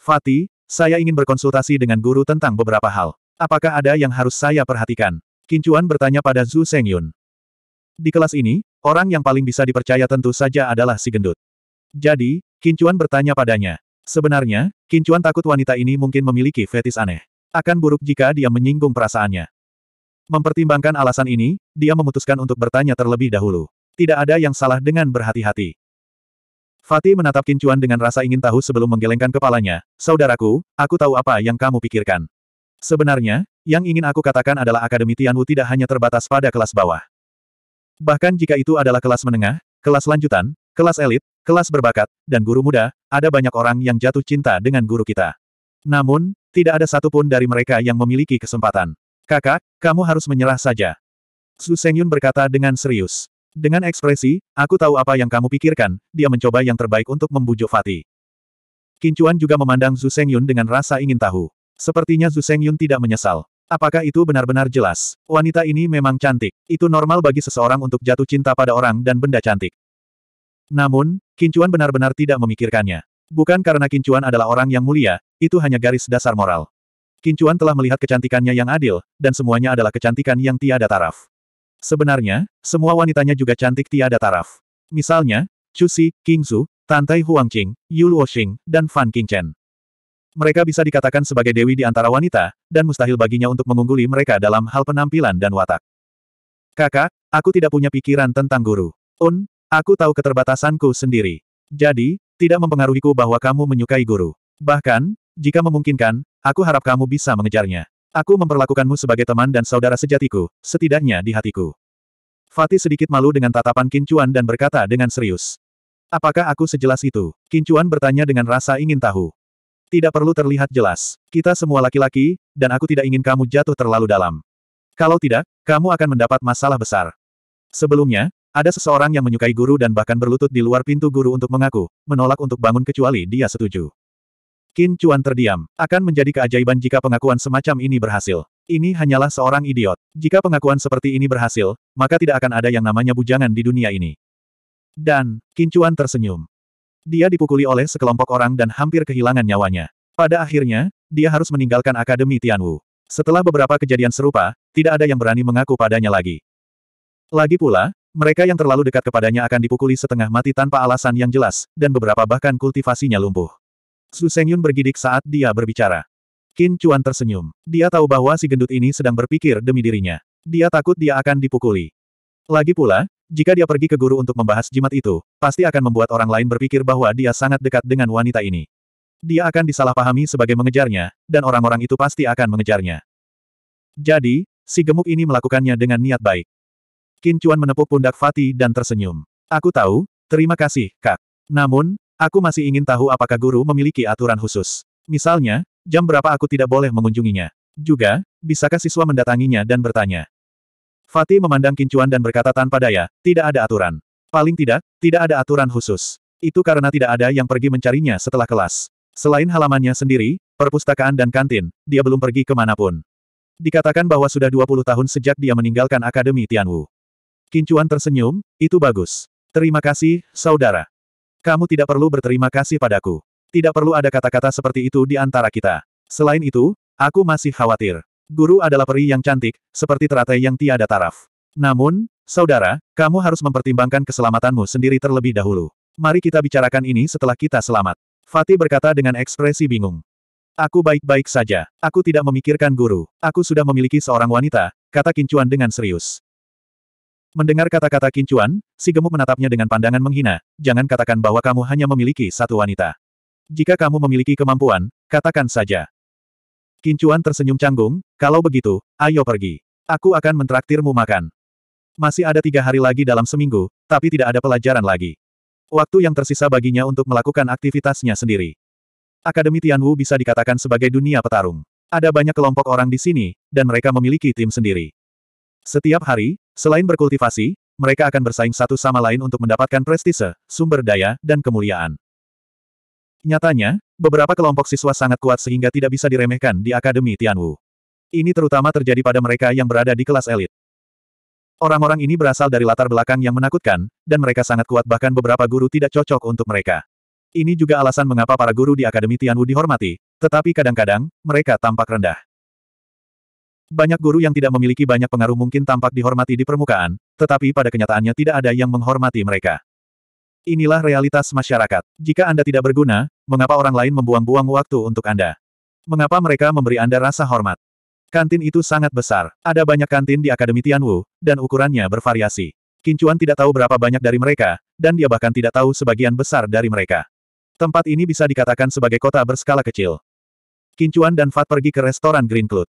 Fatih, saya ingin berkonsultasi dengan guru tentang beberapa hal. Apakah ada yang harus saya perhatikan? Kincuan bertanya pada Zhu Sengyun. Di kelas ini, orang yang paling bisa dipercaya tentu saja adalah si gendut. Jadi, Kincuan bertanya padanya. Sebenarnya, Kincuan takut wanita ini mungkin memiliki fetis aneh. Akan buruk jika dia menyinggung perasaannya. Mempertimbangkan alasan ini, dia memutuskan untuk bertanya terlebih dahulu. Tidak ada yang salah dengan berhati-hati. Fatih menatap Kincuan dengan rasa ingin tahu sebelum menggelengkan kepalanya. Saudaraku, aku tahu apa yang kamu pikirkan. Sebenarnya, yang ingin aku katakan adalah Akademi Tianwu tidak hanya terbatas pada kelas bawah. Bahkan jika itu adalah kelas menengah, kelas lanjutan, kelas elit, kelas berbakat, dan guru muda, ada banyak orang yang jatuh cinta dengan guru kita. Namun, tidak ada satupun dari mereka yang memiliki kesempatan. Kakak, kamu harus menyerah saja. Su Sengyun berkata dengan serius. Dengan ekspresi, aku tahu apa yang kamu pikirkan, dia mencoba yang terbaik untuk membujuk Fatih. Kincuan juga memandang Zhu Yun dengan rasa ingin tahu. Sepertinya Zhu Yun tidak menyesal. Apakah itu benar-benar jelas? Wanita ini memang cantik. Itu normal bagi seseorang untuk jatuh cinta pada orang dan benda cantik. Namun, Kincuan benar-benar tidak memikirkannya. Bukan karena Kincuan adalah orang yang mulia, itu hanya garis dasar moral. Kincuan telah melihat kecantikannya yang adil, dan semuanya adalah kecantikan yang tiada taraf. Sebenarnya, semua wanitanya juga cantik tiada taraf. Misalnya, Chu Si, King Zhu, Tantai Huangqing, Yu Luoxing, dan Fan Qingchen. Mereka bisa dikatakan sebagai dewi di antara wanita, dan mustahil baginya untuk mengungguli mereka dalam hal penampilan dan watak. Kakak, aku tidak punya pikiran tentang guru. Un, aku tahu keterbatasanku sendiri. Jadi, tidak mempengaruhiku bahwa kamu menyukai guru. Bahkan, jika memungkinkan, aku harap kamu bisa mengejarnya. Aku memperlakukanmu sebagai teman dan saudara sejatiku, setidaknya di hatiku. Fatih sedikit malu dengan tatapan Kincuan dan berkata dengan serius. Apakah aku sejelas itu? Kincuan bertanya dengan rasa ingin tahu. Tidak perlu terlihat jelas. Kita semua laki-laki, dan aku tidak ingin kamu jatuh terlalu dalam. Kalau tidak, kamu akan mendapat masalah besar. Sebelumnya, ada seseorang yang menyukai guru dan bahkan berlutut di luar pintu guru untuk mengaku, menolak untuk bangun kecuali dia setuju. Qin Chuan terdiam. Akan menjadi keajaiban jika pengakuan semacam ini berhasil. Ini hanyalah seorang idiot. Jika pengakuan seperti ini berhasil, maka tidak akan ada yang namanya bujangan di dunia ini. Dan, Qin Chuan tersenyum. Dia dipukuli oleh sekelompok orang dan hampir kehilangan nyawanya. Pada akhirnya, dia harus meninggalkan Akademi Tianwu. Setelah beberapa kejadian serupa, tidak ada yang berani mengaku padanya lagi. Lagi pula, mereka yang terlalu dekat kepadanya akan dipukuli setengah mati tanpa alasan yang jelas, dan beberapa bahkan kultivasinya lumpuh. Su Sengyun bergidik saat dia berbicara. Qin Chuan tersenyum. Dia tahu bahwa si gendut ini sedang berpikir demi dirinya. Dia takut dia akan dipukuli. Lagi pula, jika dia pergi ke guru untuk membahas jimat itu, pasti akan membuat orang lain berpikir bahwa dia sangat dekat dengan wanita ini. Dia akan disalahpahami sebagai mengejarnya, dan orang-orang itu pasti akan mengejarnya. Jadi, si gemuk ini melakukannya dengan niat baik. Qin Chuan menepuk pundak Fatih dan tersenyum. Aku tahu, terima kasih, Kak. Namun, Aku masih ingin tahu apakah guru memiliki aturan khusus. Misalnya, jam berapa aku tidak boleh mengunjunginya. Juga, bisakah siswa mendatanginya dan bertanya. Fatih memandang Kincuan dan berkata tanpa daya, tidak ada aturan. Paling tidak, tidak ada aturan khusus. Itu karena tidak ada yang pergi mencarinya setelah kelas. Selain halamannya sendiri, perpustakaan dan kantin, dia belum pergi kemanapun. Dikatakan bahwa sudah 20 tahun sejak dia meninggalkan Akademi Tianwu. Kincuan tersenyum, itu bagus. Terima kasih, saudara. Kamu tidak perlu berterima kasih padaku. Tidak perlu ada kata-kata seperti itu di antara kita. Selain itu, aku masih khawatir. Guru adalah peri yang cantik, seperti teratai yang tiada taraf. Namun, saudara, kamu harus mempertimbangkan keselamatanmu sendiri terlebih dahulu. Mari kita bicarakan ini setelah kita selamat. Fatih berkata dengan ekspresi bingung. Aku baik-baik saja. Aku tidak memikirkan guru. Aku sudah memiliki seorang wanita, kata Kincuan dengan serius. Mendengar kata-kata Kincuan, si gemuk menatapnya dengan pandangan menghina, jangan katakan bahwa kamu hanya memiliki satu wanita. Jika kamu memiliki kemampuan, katakan saja. Kincuan tersenyum canggung, kalau begitu, ayo pergi. Aku akan mentraktirmu makan. Masih ada tiga hari lagi dalam seminggu, tapi tidak ada pelajaran lagi. Waktu yang tersisa baginya untuk melakukan aktivitasnya sendiri. Akademi Tianwu bisa dikatakan sebagai dunia petarung. Ada banyak kelompok orang di sini, dan mereka memiliki tim sendiri. Setiap hari, Selain berkultivasi, mereka akan bersaing satu sama lain untuk mendapatkan prestise, sumber daya, dan kemuliaan. Nyatanya, beberapa kelompok siswa sangat kuat sehingga tidak bisa diremehkan di Akademi Tianwu. Ini terutama terjadi pada mereka yang berada di kelas elit. Orang-orang ini berasal dari latar belakang yang menakutkan, dan mereka sangat kuat bahkan beberapa guru tidak cocok untuk mereka. Ini juga alasan mengapa para guru di Akademi Tianwu dihormati, tetapi kadang-kadang, mereka tampak rendah. Banyak guru yang tidak memiliki banyak pengaruh mungkin tampak dihormati di permukaan, tetapi pada kenyataannya tidak ada yang menghormati mereka. Inilah realitas masyarakat. Jika Anda tidak berguna, mengapa orang lain membuang-buang waktu untuk Anda? Mengapa mereka memberi Anda rasa hormat? Kantin itu sangat besar. Ada banyak kantin di Akademi Tianwu, dan ukurannya bervariasi. Kincuan tidak tahu berapa banyak dari mereka, dan dia bahkan tidak tahu sebagian besar dari mereka. Tempat ini bisa dikatakan sebagai kota berskala kecil. Kincuan dan Fat pergi ke restoran Green Cloud.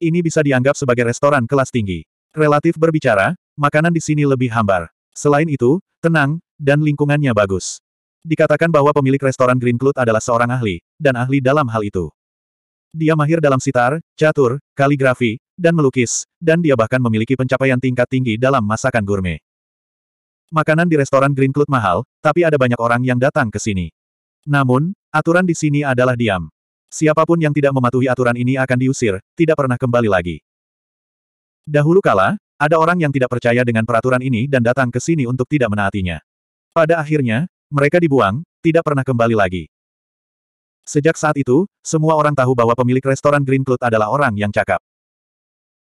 Ini bisa dianggap sebagai restoran kelas tinggi. Relatif berbicara, makanan di sini lebih hambar. Selain itu, tenang, dan lingkungannya bagus. Dikatakan bahwa pemilik restoran Green Cloud adalah seorang ahli, dan ahli dalam hal itu. Dia mahir dalam sitar, catur, kaligrafi, dan melukis, dan dia bahkan memiliki pencapaian tingkat tinggi dalam masakan gourmet. Makanan di restoran Green Cloud mahal, tapi ada banyak orang yang datang ke sini. Namun, aturan di sini adalah diam. Siapapun yang tidak mematuhi aturan ini akan diusir, tidak pernah kembali lagi. Dahulu kala, ada orang yang tidak percaya dengan peraturan ini dan datang ke sini untuk tidak menaatinya. Pada akhirnya, mereka dibuang, tidak pernah kembali lagi. Sejak saat itu, semua orang tahu bahwa pemilik restoran Green Cloud adalah orang yang cakap.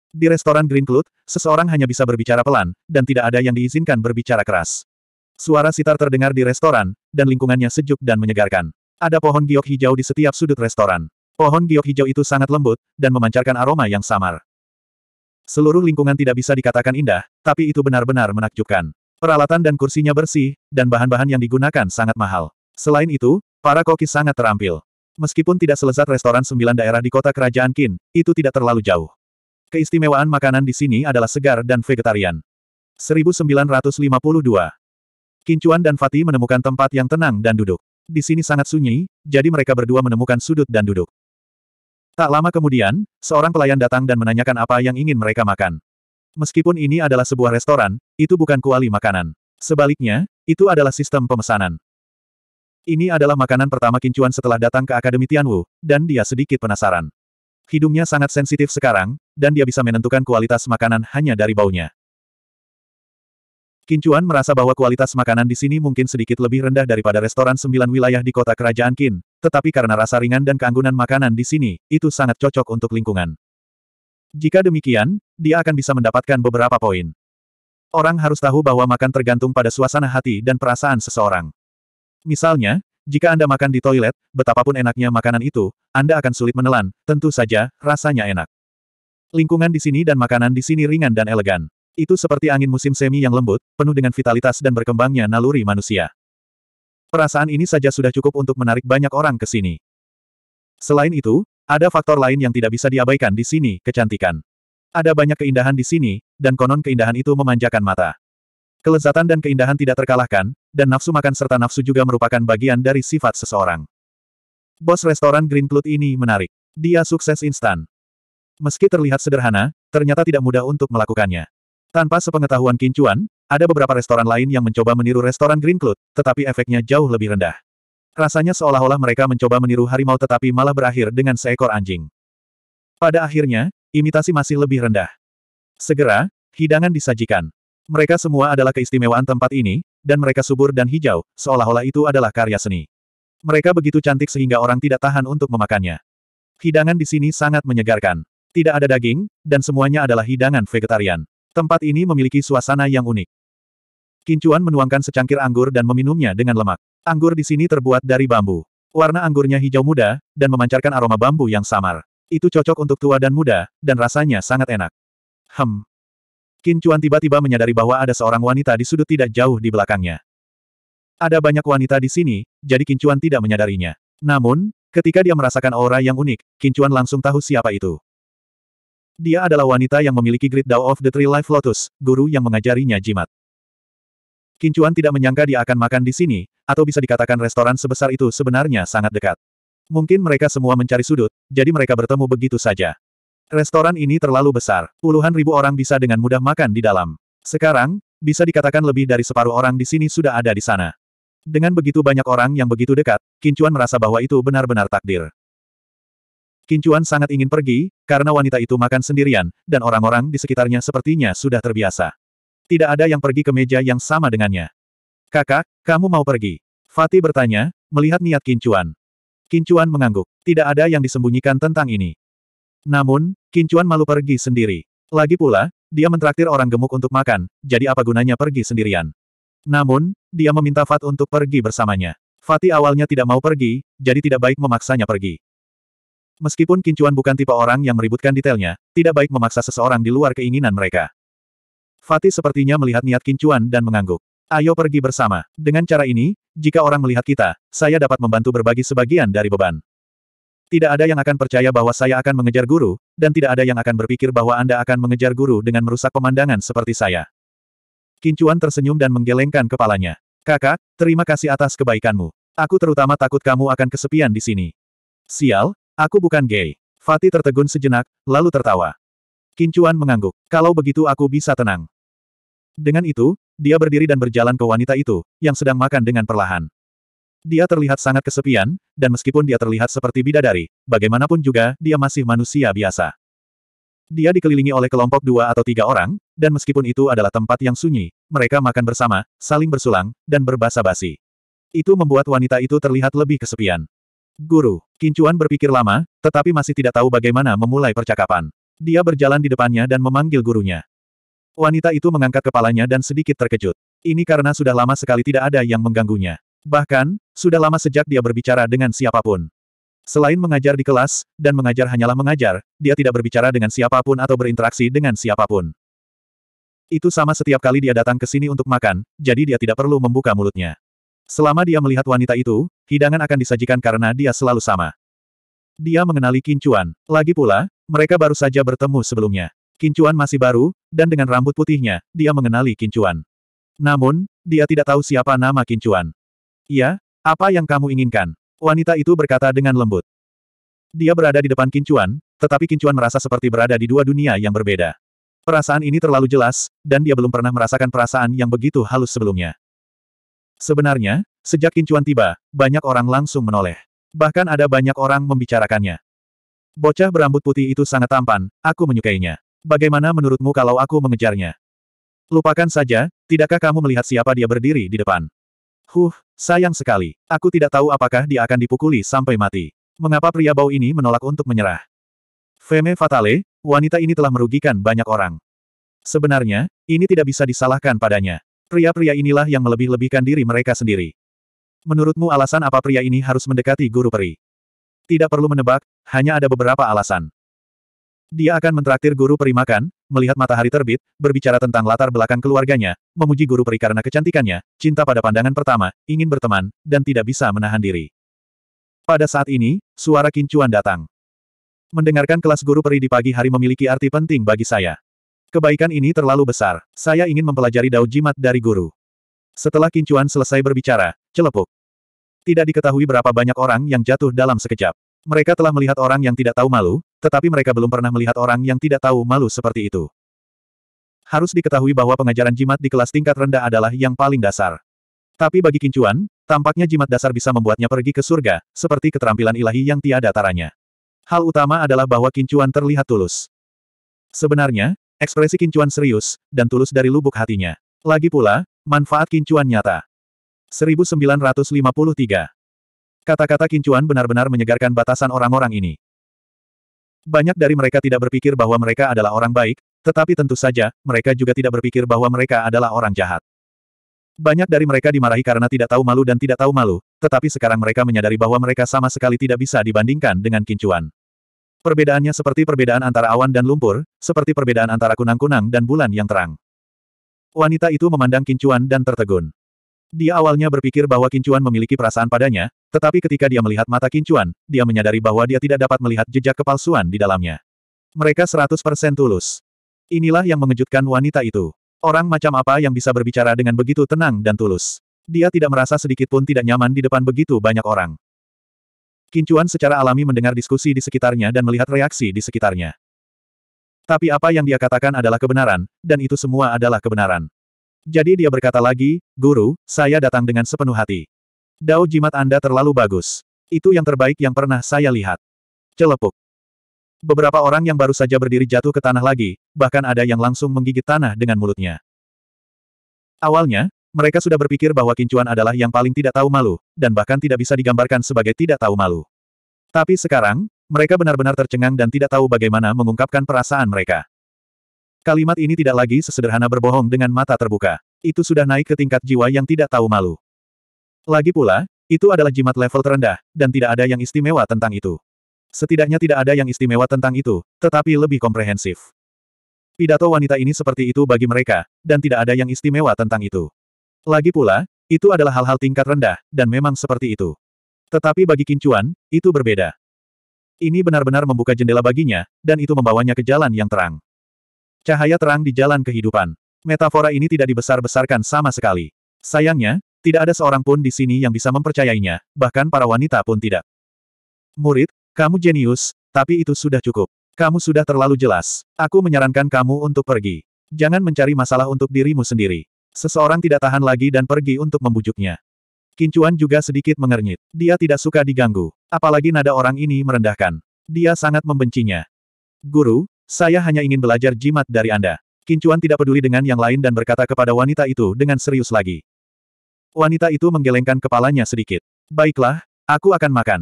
Di restoran Green Cloud, seseorang hanya bisa berbicara pelan, dan tidak ada yang diizinkan berbicara keras. Suara sitar terdengar di restoran, dan lingkungannya sejuk dan menyegarkan. Ada pohon giok hijau di setiap sudut restoran. Pohon giok hijau itu sangat lembut, dan memancarkan aroma yang samar. Seluruh lingkungan tidak bisa dikatakan indah, tapi itu benar-benar menakjubkan. Peralatan dan kursinya bersih, dan bahan-bahan yang digunakan sangat mahal. Selain itu, para koki sangat terampil. Meskipun tidak selezat restoran sembilan daerah di kota kerajaan Qin, itu tidak terlalu jauh. Keistimewaan makanan di sini adalah segar dan vegetarian. 1952 Kincuan dan Fatih menemukan tempat yang tenang dan duduk. Di sini sangat sunyi, jadi mereka berdua menemukan sudut dan duduk. Tak lama kemudian, seorang pelayan datang dan menanyakan apa yang ingin mereka makan. Meskipun ini adalah sebuah restoran, itu bukan kuali makanan. Sebaliknya, itu adalah sistem pemesanan. Ini adalah makanan pertama Kincuan setelah datang ke Akademi Tianwu, dan dia sedikit penasaran. Hidungnya sangat sensitif sekarang, dan dia bisa menentukan kualitas makanan hanya dari baunya. Kincuan merasa bahwa kualitas makanan di sini mungkin sedikit lebih rendah daripada restoran sembilan wilayah di kota kerajaan Qin, tetapi karena rasa ringan dan keanggunan makanan di sini, itu sangat cocok untuk lingkungan. Jika demikian, dia akan bisa mendapatkan beberapa poin. Orang harus tahu bahwa makan tergantung pada suasana hati dan perasaan seseorang. Misalnya, jika Anda makan di toilet, betapapun enaknya makanan itu, Anda akan sulit menelan, tentu saja, rasanya enak. Lingkungan di sini dan makanan di sini ringan dan elegan. Itu seperti angin musim semi yang lembut, penuh dengan vitalitas dan berkembangnya naluri manusia. Perasaan ini saja sudah cukup untuk menarik banyak orang ke sini. Selain itu, ada faktor lain yang tidak bisa diabaikan di sini, kecantikan. Ada banyak keindahan di sini, dan konon keindahan itu memanjakan mata. Kelezatan dan keindahan tidak terkalahkan, dan nafsu makan serta nafsu juga merupakan bagian dari sifat seseorang. Bos restoran Green Cloud ini menarik. Dia sukses instan. Meski terlihat sederhana, ternyata tidak mudah untuk melakukannya. Tanpa sepengetahuan Kincuan, ada beberapa restoran lain yang mencoba meniru restoran Green Cloud, tetapi efeknya jauh lebih rendah. Rasanya seolah-olah mereka mencoba meniru harimau tetapi malah berakhir dengan seekor anjing. Pada akhirnya, imitasi masih lebih rendah. Segera, hidangan disajikan. Mereka semua adalah keistimewaan tempat ini, dan mereka subur dan hijau, seolah-olah itu adalah karya seni. Mereka begitu cantik sehingga orang tidak tahan untuk memakannya. Hidangan di sini sangat menyegarkan. Tidak ada daging, dan semuanya adalah hidangan vegetarian. Tempat ini memiliki suasana yang unik. Kincuan menuangkan secangkir anggur dan meminumnya dengan lemak. Anggur di sini terbuat dari bambu. Warna anggurnya hijau muda, dan memancarkan aroma bambu yang samar. Itu cocok untuk tua dan muda, dan rasanya sangat enak. Hem. Kincuan tiba-tiba menyadari bahwa ada seorang wanita di sudut tidak jauh di belakangnya. Ada banyak wanita di sini, jadi Kincuan tidak menyadarinya. Namun, ketika dia merasakan aura yang unik, Kincuan langsung tahu siapa itu. Dia adalah wanita yang memiliki Great Dao of the Three Life Lotus, guru yang mengajarinya jimat. Kincuan tidak menyangka dia akan makan di sini, atau bisa dikatakan restoran sebesar itu sebenarnya sangat dekat. Mungkin mereka semua mencari sudut, jadi mereka bertemu begitu saja. Restoran ini terlalu besar, puluhan ribu orang bisa dengan mudah makan di dalam. Sekarang, bisa dikatakan lebih dari separuh orang di sini sudah ada di sana. Dengan begitu banyak orang yang begitu dekat, Kincuan merasa bahwa itu benar-benar takdir. Kincuan sangat ingin pergi, karena wanita itu makan sendirian, dan orang-orang di sekitarnya sepertinya sudah terbiasa. Tidak ada yang pergi ke meja yang sama dengannya. Kakak, kamu mau pergi? Fatih bertanya, melihat niat Kincuan. Kincuan mengangguk. Tidak ada yang disembunyikan tentang ini. Namun, Kincuan malu pergi sendiri. Lagi pula, dia mentraktir orang gemuk untuk makan, jadi apa gunanya pergi sendirian? Namun, dia meminta Fat untuk pergi bersamanya. Fatih awalnya tidak mau pergi, jadi tidak baik memaksanya pergi. Meskipun Kincuan bukan tipe orang yang meributkan detailnya, tidak baik memaksa seseorang di luar keinginan mereka. Fatih sepertinya melihat niat Kincuan dan mengangguk. Ayo pergi bersama. Dengan cara ini, jika orang melihat kita, saya dapat membantu berbagi sebagian dari beban. Tidak ada yang akan percaya bahwa saya akan mengejar guru, dan tidak ada yang akan berpikir bahwa Anda akan mengejar guru dengan merusak pemandangan seperti saya. Kincuan tersenyum dan menggelengkan kepalanya. Kakak, terima kasih atas kebaikanmu. Aku terutama takut kamu akan kesepian di sini. Sial, Aku bukan gay. Fatih tertegun sejenak, lalu tertawa. Kincuan mengangguk. Kalau begitu aku bisa tenang. Dengan itu, dia berdiri dan berjalan ke wanita itu, yang sedang makan dengan perlahan. Dia terlihat sangat kesepian, dan meskipun dia terlihat seperti bidadari, bagaimanapun juga, dia masih manusia biasa. Dia dikelilingi oleh kelompok dua atau tiga orang, dan meskipun itu adalah tempat yang sunyi, mereka makan bersama, saling bersulang, dan berbasa-basi. Itu membuat wanita itu terlihat lebih kesepian. Guru, Kincuan berpikir lama, tetapi masih tidak tahu bagaimana memulai percakapan. Dia berjalan di depannya dan memanggil gurunya. Wanita itu mengangkat kepalanya dan sedikit terkejut. Ini karena sudah lama sekali tidak ada yang mengganggunya. Bahkan, sudah lama sejak dia berbicara dengan siapapun. Selain mengajar di kelas, dan mengajar hanyalah mengajar, dia tidak berbicara dengan siapapun atau berinteraksi dengan siapapun. Itu sama setiap kali dia datang ke sini untuk makan, jadi dia tidak perlu membuka mulutnya. Selama dia melihat wanita itu, hidangan akan disajikan karena dia selalu sama. Dia mengenali Kincuan. Lagi pula, mereka baru saja bertemu sebelumnya. Kincuan masih baru, dan dengan rambut putihnya, dia mengenali Kincuan. Namun, dia tidak tahu siapa nama Kincuan. Ya, apa yang kamu inginkan? Wanita itu berkata dengan lembut. Dia berada di depan Kincuan, tetapi Kincuan merasa seperti berada di dua dunia yang berbeda. Perasaan ini terlalu jelas, dan dia belum pernah merasakan perasaan yang begitu halus sebelumnya. Sebenarnya, sejak Kincuan tiba, banyak orang langsung menoleh. Bahkan ada banyak orang membicarakannya. Bocah berambut putih itu sangat tampan, aku menyukainya. Bagaimana menurutmu kalau aku mengejarnya? Lupakan saja, tidakkah kamu melihat siapa dia berdiri di depan? Huh, sayang sekali. Aku tidak tahu apakah dia akan dipukuli sampai mati. Mengapa pria bau ini menolak untuk menyerah? Femme Fatale, wanita ini telah merugikan banyak orang. Sebenarnya, ini tidak bisa disalahkan padanya. Pria-pria inilah yang melebih-lebihkan diri mereka sendiri. Menurutmu alasan apa pria ini harus mendekati guru peri? Tidak perlu menebak, hanya ada beberapa alasan. Dia akan mentraktir guru peri makan, melihat matahari terbit, berbicara tentang latar belakang keluarganya, memuji guru peri karena kecantikannya, cinta pada pandangan pertama, ingin berteman, dan tidak bisa menahan diri. Pada saat ini, suara kincuan datang. Mendengarkan kelas guru peri di pagi hari memiliki arti penting bagi saya. Kebaikan ini terlalu besar. Saya ingin mempelajari Dao Jimat dari guru. Setelah Kincuan selesai berbicara, celepuk. Tidak diketahui berapa banyak orang yang jatuh dalam sekejap. Mereka telah melihat orang yang tidak tahu malu, tetapi mereka belum pernah melihat orang yang tidak tahu malu seperti itu. Harus diketahui bahwa pengajaran jimat di kelas tingkat rendah adalah yang paling dasar. Tapi bagi Kincuan, tampaknya jimat dasar bisa membuatnya pergi ke surga, seperti keterampilan ilahi yang tiada taranya. Hal utama adalah bahwa Kincuan terlihat tulus. Sebenarnya, Ekspresi kincuan serius, dan tulus dari lubuk hatinya. Lagi pula, manfaat kincuan nyata. 1953 Kata-kata kincuan benar-benar menyegarkan batasan orang-orang ini. Banyak dari mereka tidak berpikir bahwa mereka adalah orang baik, tetapi tentu saja, mereka juga tidak berpikir bahwa mereka adalah orang jahat. Banyak dari mereka dimarahi karena tidak tahu malu dan tidak tahu malu, tetapi sekarang mereka menyadari bahwa mereka sama sekali tidak bisa dibandingkan dengan kincuan. Perbedaannya seperti perbedaan antara awan dan lumpur, seperti perbedaan antara kunang-kunang dan bulan yang terang. Wanita itu memandang Kincuan dan tertegun. Dia awalnya berpikir bahwa Kincuan memiliki perasaan padanya, tetapi ketika dia melihat mata Kincuan, dia menyadari bahwa dia tidak dapat melihat jejak kepalsuan di dalamnya. Mereka 100% tulus. Inilah yang mengejutkan wanita itu. Orang macam apa yang bisa berbicara dengan begitu tenang dan tulus. Dia tidak merasa sedikit pun tidak nyaman di depan begitu banyak orang. Kincuan secara alami mendengar diskusi di sekitarnya dan melihat reaksi di sekitarnya. Tapi apa yang dia katakan adalah kebenaran, dan itu semua adalah kebenaran. Jadi dia berkata lagi, Guru, saya datang dengan sepenuh hati. Dao jimat Anda terlalu bagus. Itu yang terbaik yang pernah saya lihat. Celepuk. Beberapa orang yang baru saja berdiri jatuh ke tanah lagi, bahkan ada yang langsung menggigit tanah dengan mulutnya. Awalnya, mereka sudah berpikir bahwa Kincuan adalah yang paling tidak tahu malu, dan bahkan tidak bisa digambarkan sebagai tidak tahu malu. Tapi sekarang, mereka benar-benar tercengang dan tidak tahu bagaimana mengungkapkan perasaan mereka. Kalimat ini tidak lagi sesederhana berbohong dengan mata terbuka. Itu sudah naik ke tingkat jiwa yang tidak tahu malu. Lagi pula, itu adalah jimat level terendah, dan tidak ada yang istimewa tentang itu. Setidaknya tidak ada yang istimewa tentang itu, tetapi lebih komprehensif. Pidato wanita ini seperti itu bagi mereka, dan tidak ada yang istimewa tentang itu. Lagi pula, itu adalah hal-hal tingkat rendah, dan memang seperti itu. Tetapi bagi Kincuan, itu berbeda. Ini benar-benar membuka jendela baginya, dan itu membawanya ke jalan yang terang. Cahaya terang di jalan kehidupan. Metafora ini tidak dibesar-besarkan sama sekali. Sayangnya, tidak ada seorang pun di sini yang bisa mempercayainya, bahkan para wanita pun tidak. Murid, kamu jenius, tapi itu sudah cukup. Kamu sudah terlalu jelas. Aku menyarankan kamu untuk pergi. Jangan mencari masalah untuk dirimu sendiri. Seseorang tidak tahan lagi dan pergi untuk membujuknya. Kincuan juga sedikit mengernyit. Dia tidak suka diganggu. Apalagi nada orang ini merendahkan. Dia sangat membencinya. Guru, saya hanya ingin belajar jimat dari Anda. Kincuan tidak peduli dengan yang lain dan berkata kepada wanita itu dengan serius lagi. Wanita itu menggelengkan kepalanya sedikit. Baiklah, aku akan makan.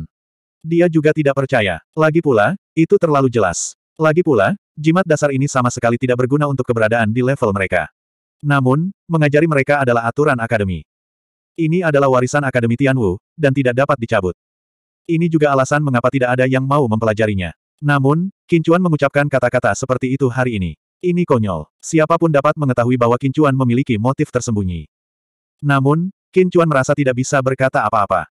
Dia juga tidak percaya. Lagi pula, itu terlalu jelas. Lagi pula, jimat dasar ini sama sekali tidak berguna untuk keberadaan di level mereka. Namun, mengajari mereka adalah aturan akademi. Ini adalah warisan akademi Tianwu, dan tidak dapat dicabut. Ini juga alasan mengapa tidak ada yang mau mempelajarinya. Namun, Kincuan mengucapkan kata-kata seperti itu hari ini. Ini konyol. Siapapun dapat mengetahui bahwa Kincuan memiliki motif tersembunyi. Namun, Kincuan merasa tidak bisa berkata apa-apa.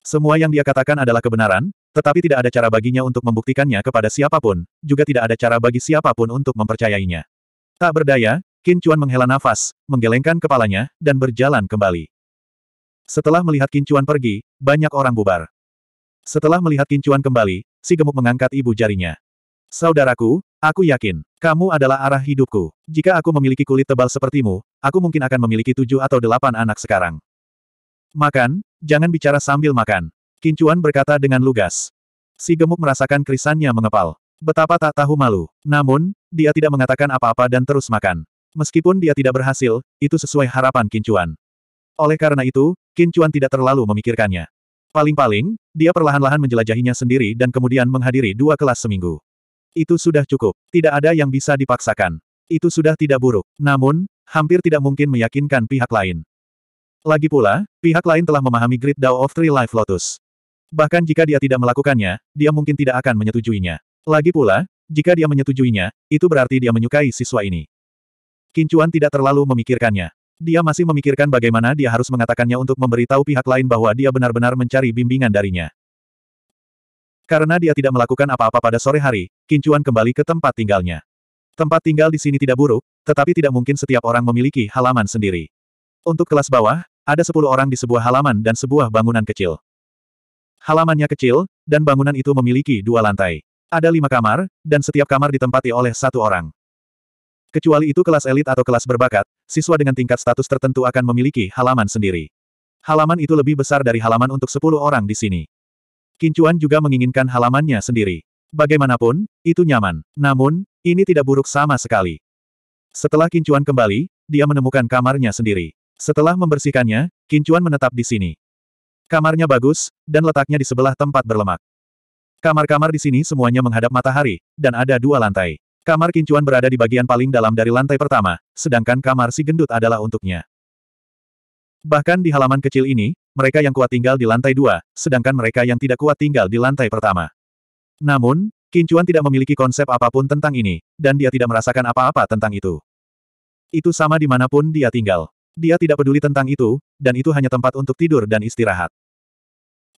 Semua yang dia katakan adalah kebenaran, tetapi tidak ada cara baginya untuk membuktikannya kepada siapapun, juga tidak ada cara bagi siapapun untuk mempercayainya. Tak berdaya, Qin Chuan menghela nafas, menggelengkan kepalanya, dan berjalan kembali. Setelah melihat Qin Chuan pergi, banyak orang bubar. Setelah melihat Qin Chuan kembali, si gemuk mengangkat ibu jarinya. Saudaraku, aku yakin, kamu adalah arah hidupku. Jika aku memiliki kulit tebal sepertimu, aku mungkin akan memiliki tujuh atau delapan anak sekarang. Makan, jangan bicara sambil makan. Qin Chuan berkata dengan lugas. Si gemuk merasakan krisannya mengepal. Betapa tak tahu malu. Namun, dia tidak mengatakan apa-apa dan terus makan. Meskipun dia tidak berhasil, itu sesuai harapan Kincuan. Oleh karena itu, Kincuan tidak terlalu memikirkannya. Paling-paling, dia perlahan-lahan menjelajahinya sendiri dan kemudian menghadiri dua kelas seminggu. Itu sudah cukup, tidak ada yang bisa dipaksakan. Itu sudah tidak buruk, namun, hampir tidak mungkin meyakinkan pihak lain. Lagi pula, pihak lain telah memahami Great Dao of Three Life Lotus. Bahkan jika dia tidak melakukannya, dia mungkin tidak akan menyetujuinya. Lagi pula, jika dia menyetujuinya, itu berarti dia menyukai siswa ini. Kincuan tidak terlalu memikirkannya. Dia masih memikirkan bagaimana dia harus mengatakannya untuk memberitahu pihak lain bahwa dia benar-benar mencari bimbingan darinya. Karena dia tidak melakukan apa-apa pada sore hari, Kincuan kembali ke tempat tinggalnya. Tempat tinggal di sini tidak buruk, tetapi tidak mungkin setiap orang memiliki halaman sendiri. Untuk kelas bawah, ada sepuluh orang di sebuah halaman dan sebuah bangunan kecil. Halamannya kecil, dan bangunan itu memiliki dua lantai. Ada lima kamar, dan setiap kamar ditempati oleh satu orang. Kecuali itu kelas elit atau kelas berbakat, siswa dengan tingkat status tertentu akan memiliki halaman sendiri. Halaman itu lebih besar dari halaman untuk 10 orang di sini. Kincuan juga menginginkan halamannya sendiri. Bagaimanapun, itu nyaman. Namun, ini tidak buruk sama sekali. Setelah Kincuan kembali, dia menemukan kamarnya sendiri. Setelah membersihkannya, Kincuan menetap di sini. Kamarnya bagus, dan letaknya di sebelah tempat berlemak. Kamar-kamar di sini semuanya menghadap matahari, dan ada dua lantai. Kamar Kincuan berada di bagian paling dalam dari lantai pertama, sedangkan kamar si gendut adalah untuknya. Bahkan di halaman kecil ini, mereka yang kuat tinggal di lantai dua, sedangkan mereka yang tidak kuat tinggal di lantai pertama. Namun, Kincuan tidak memiliki konsep apapun tentang ini, dan dia tidak merasakan apa-apa tentang itu. Itu sama dimanapun dia tinggal. Dia tidak peduli tentang itu, dan itu hanya tempat untuk tidur dan istirahat.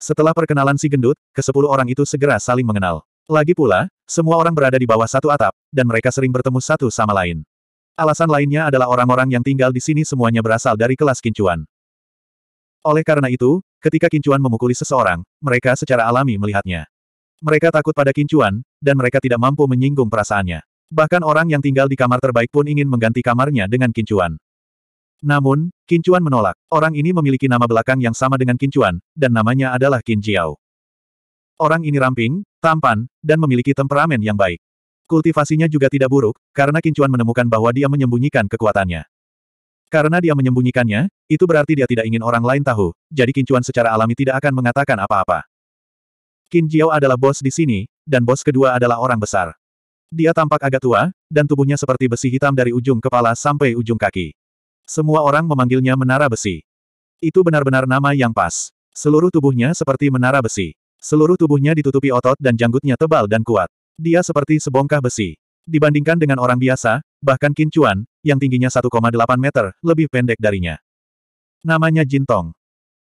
Setelah perkenalan si gendut, kesepuluh orang itu segera saling mengenal. Lagi pula, semua orang berada di bawah satu atap, dan mereka sering bertemu satu sama lain. Alasan lainnya adalah orang-orang yang tinggal di sini semuanya berasal dari kelas kincuan. Oleh karena itu, ketika kincuan memukuli seseorang, mereka secara alami melihatnya. Mereka takut pada kincuan, dan mereka tidak mampu menyinggung perasaannya. Bahkan orang yang tinggal di kamar terbaik pun ingin mengganti kamarnya dengan kincuan. Namun, kincuan menolak. Orang ini memiliki nama belakang yang sama dengan kincuan, dan namanya adalah Qin Jiao. Orang ini ramping, tampan, dan memiliki temperamen yang baik. Kultivasinya juga tidak buruk, karena Kincuan menemukan bahwa dia menyembunyikan kekuatannya. Karena dia menyembunyikannya, itu berarti dia tidak ingin orang lain tahu, jadi Kincuan secara alami tidak akan mengatakan apa-apa. Qin Jiao adalah bos di sini, dan bos kedua adalah orang besar. Dia tampak agak tua, dan tubuhnya seperti besi hitam dari ujung kepala sampai ujung kaki. Semua orang memanggilnya menara besi. Itu benar-benar nama yang pas. Seluruh tubuhnya seperti menara besi. Seluruh tubuhnya ditutupi otot dan janggutnya tebal dan kuat. Dia seperti sebongkah besi. Dibandingkan dengan orang biasa, bahkan Qin yang tingginya 1,8 meter, lebih pendek darinya. Namanya Jin Tong.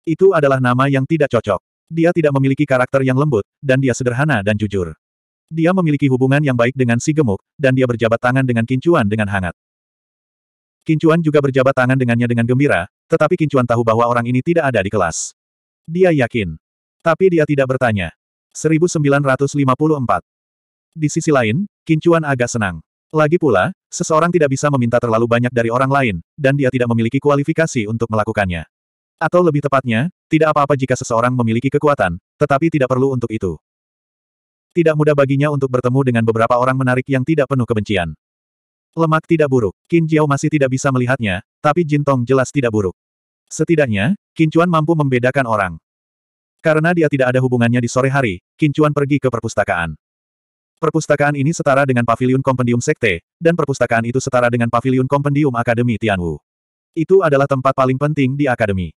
Itu adalah nama yang tidak cocok. Dia tidak memiliki karakter yang lembut, dan dia sederhana dan jujur. Dia memiliki hubungan yang baik dengan si gemuk, dan dia berjabat tangan dengan Kincuan dengan hangat. Kincuan juga berjabat tangan dengannya dengan gembira, tetapi Kincuan tahu bahwa orang ini tidak ada di kelas. Dia yakin, tapi dia tidak bertanya. 1954. Di sisi lain, Kincuan agak senang. Lagi pula, seseorang tidak bisa meminta terlalu banyak dari orang lain, dan dia tidak memiliki kualifikasi untuk melakukannya. Atau lebih tepatnya, tidak apa-apa jika seseorang memiliki kekuatan, tetapi tidak perlu untuk itu. Tidak mudah baginya untuk bertemu dengan beberapa orang menarik yang tidak penuh kebencian. Lemak tidak buruk, Qin Jiao masih tidak bisa melihatnya, tapi Jin Tong jelas tidak buruk. Setidaknya, Qin Chuan mampu membedakan orang. Karena dia tidak ada hubungannya di sore hari, Kincuan pergi ke perpustakaan. Perpustakaan ini setara dengan Paviliun Kompendium Sekte, dan perpustakaan itu setara dengan Paviliun Kompendium Akademi Tianwu. Itu adalah tempat paling penting di akademi.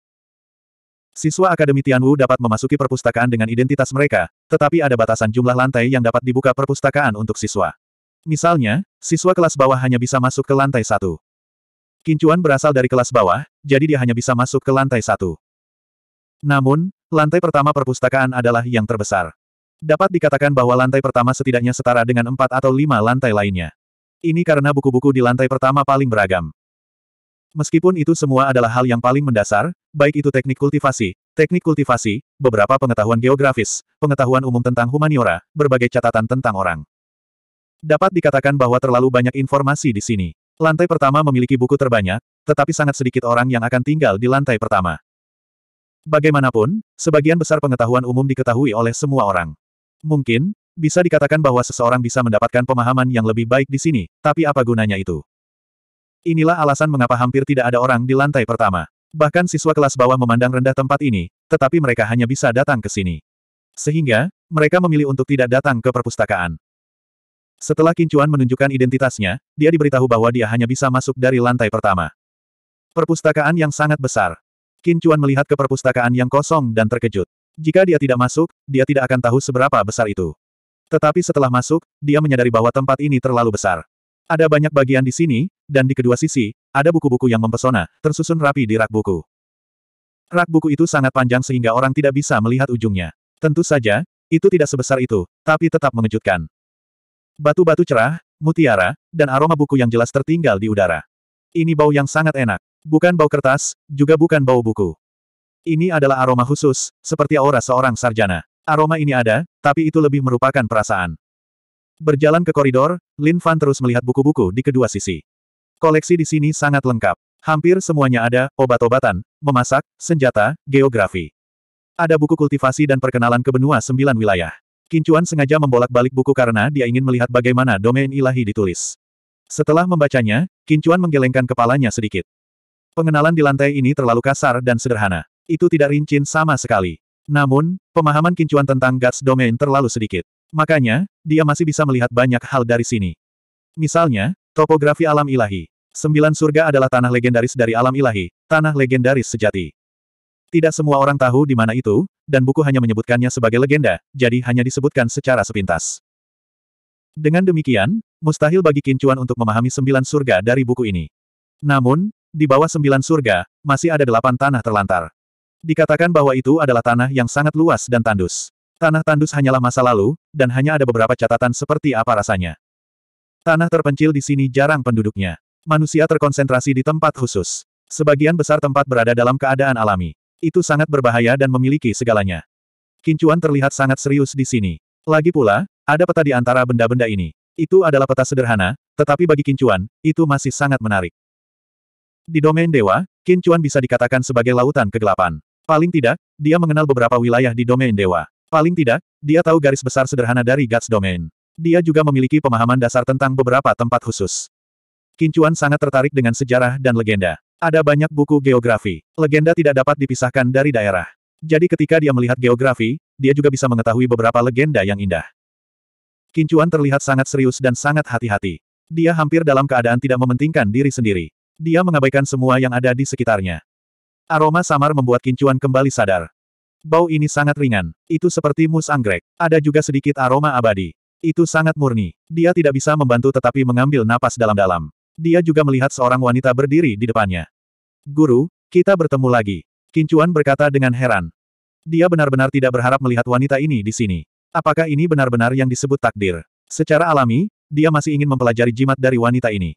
Siswa Akademi Tianwu dapat memasuki perpustakaan dengan identitas mereka, tetapi ada batasan jumlah lantai yang dapat dibuka perpustakaan untuk siswa. Misalnya, siswa kelas bawah hanya bisa masuk ke lantai satu. Kincuan berasal dari kelas bawah, jadi dia hanya bisa masuk ke lantai satu. Namun, lantai pertama perpustakaan adalah yang terbesar. Dapat dikatakan bahwa lantai pertama setidaknya setara dengan empat atau lima lantai lainnya. Ini karena buku-buku di lantai pertama paling beragam. Meskipun itu semua adalah hal yang paling mendasar, baik itu teknik kultivasi, teknik kultivasi, beberapa pengetahuan geografis, pengetahuan umum tentang humaniora, berbagai catatan tentang orang. Dapat dikatakan bahwa terlalu banyak informasi di sini. Lantai pertama memiliki buku terbanyak, tetapi sangat sedikit orang yang akan tinggal di lantai pertama. Bagaimanapun, sebagian besar pengetahuan umum diketahui oleh semua orang. Mungkin, bisa dikatakan bahwa seseorang bisa mendapatkan pemahaman yang lebih baik di sini, tapi apa gunanya itu? Inilah alasan mengapa hampir tidak ada orang di lantai pertama. Bahkan siswa kelas bawah memandang rendah tempat ini, tetapi mereka hanya bisa datang ke sini. Sehingga, mereka memilih untuk tidak datang ke perpustakaan. Setelah Kincuan menunjukkan identitasnya, dia diberitahu bahwa dia hanya bisa masuk dari lantai pertama. Perpustakaan yang sangat besar. Qin Chuan melihat ke perpustakaan yang kosong dan terkejut. Jika dia tidak masuk, dia tidak akan tahu seberapa besar itu. Tetapi setelah masuk, dia menyadari bahwa tempat ini terlalu besar. Ada banyak bagian di sini, dan di kedua sisi, ada buku-buku yang mempesona, tersusun rapi di rak buku. Rak buku itu sangat panjang sehingga orang tidak bisa melihat ujungnya. Tentu saja, itu tidak sebesar itu, tapi tetap mengejutkan. Batu-batu cerah, mutiara, dan aroma buku yang jelas tertinggal di udara. Ini bau yang sangat enak. Bukan bau kertas, juga bukan bau buku. Ini adalah aroma khusus, seperti aura seorang sarjana. Aroma ini ada, tapi itu lebih merupakan perasaan. Berjalan ke koridor, Lin Fan terus melihat buku-buku di kedua sisi. Koleksi di sini sangat lengkap. Hampir semuanya ada, obat-obatan, memasak, senjata, geografi. Ada buku kultivasi dan perkenalan ke benua sembilan wilayah. Kincuan sengaja membolak-balik buku karena dia ingin melihat bagaimana domain ilahi ditulis. Setelah membacanya, Kincuan menggelengkan kepalanya sedikit. Pengenalan di lantai ini terlalu kasar dan sederhana. Itu tidak rincin sama sekali. Namun, pemahaman kincuan tentang God's Domain terlalu sedikit. Makanya, dia masih bisa melihat banyak hal dari sini. Misalnya, topografi alam ilahi. Sembilan surga adalah tanah legendaris dari alam ilahi, tanah legendaris sejati. Tidak semua orang tahu di mana itu, dan buku hanya menyebutkannya sebagai legenda, jadi hanya disebutkan secara sepintas. Dengan demikian, mustahil bagi Kincuan untuk memahami sembilan surga dari buku ini. Namun, di bawah sembilan surga, masih ada delapan tanah terlantar. Dikatakan bahwa itu adalah tanah yang sangat luas dan tandus. Tanah tandus hanyalah masa lalu, dan hanya ada beberapa catatan seperti apa rasanya. Tanah terpencil di sini jarang penduduknya. Manusia terkonsentrasi di tempat khusus. Sebagian besar tempat berada dalam keadaan alami. Itu sangat berbahaya dan memiliki segalanya. Kincuan terlihat sangat serius di sini. Lagi pula, ada peta di antara benda-benda ini. Itu adalah peta sederhana, tetapi bagi Kincuan, itu masih sangat menarik. Di domain dewa, Qin Chuan bisa dikatakan sebagai lautan kegelapan. Paling tidak, dia mengenal beberapa wilayah di domain dewa. Paling tidak, dia tahu garis besar sederhana dari Gats Domain. Dia juga memiliki pemahaman dasar tentang beberapa tempat khusus. Qin Chuan sangat tertarik dengan sejarah dan legenda. Ada banyak buku geografi. Legenda tidak dapat dipisahkan dari daerah. Jadi ketika dia melihat geografi, dia juga bisa mengetahui beberapa legenda yang indah. Qin Chuan terlihat sangat serius dan sangat hati-hati. Dia hampir dalam keadaan tidak mementingkan diri sendiri. Dia mengabaikan semua yang ada di sekitarnya. Aroma samar membuat kincuan kembali sadar. Bau ini sangat ringan. Itu seperti mus anggrek. Ada juga sedikit aroma abadi. Itu sangat murni. Dia tidak bisa membantu tetapi mengambil napas dalam-dalam. Dia juga melihat seorang wanita berdiri di depannya. Guru, kita bertemu lagi. Kincuan berkata dengan heran. Dia benar-benar tidak berharap melihat wanita ini di sini. Apakah ini benar-benar yang disebut takdir? Secara alami, dia masih ingin mempelajari jimat dari wanita ini.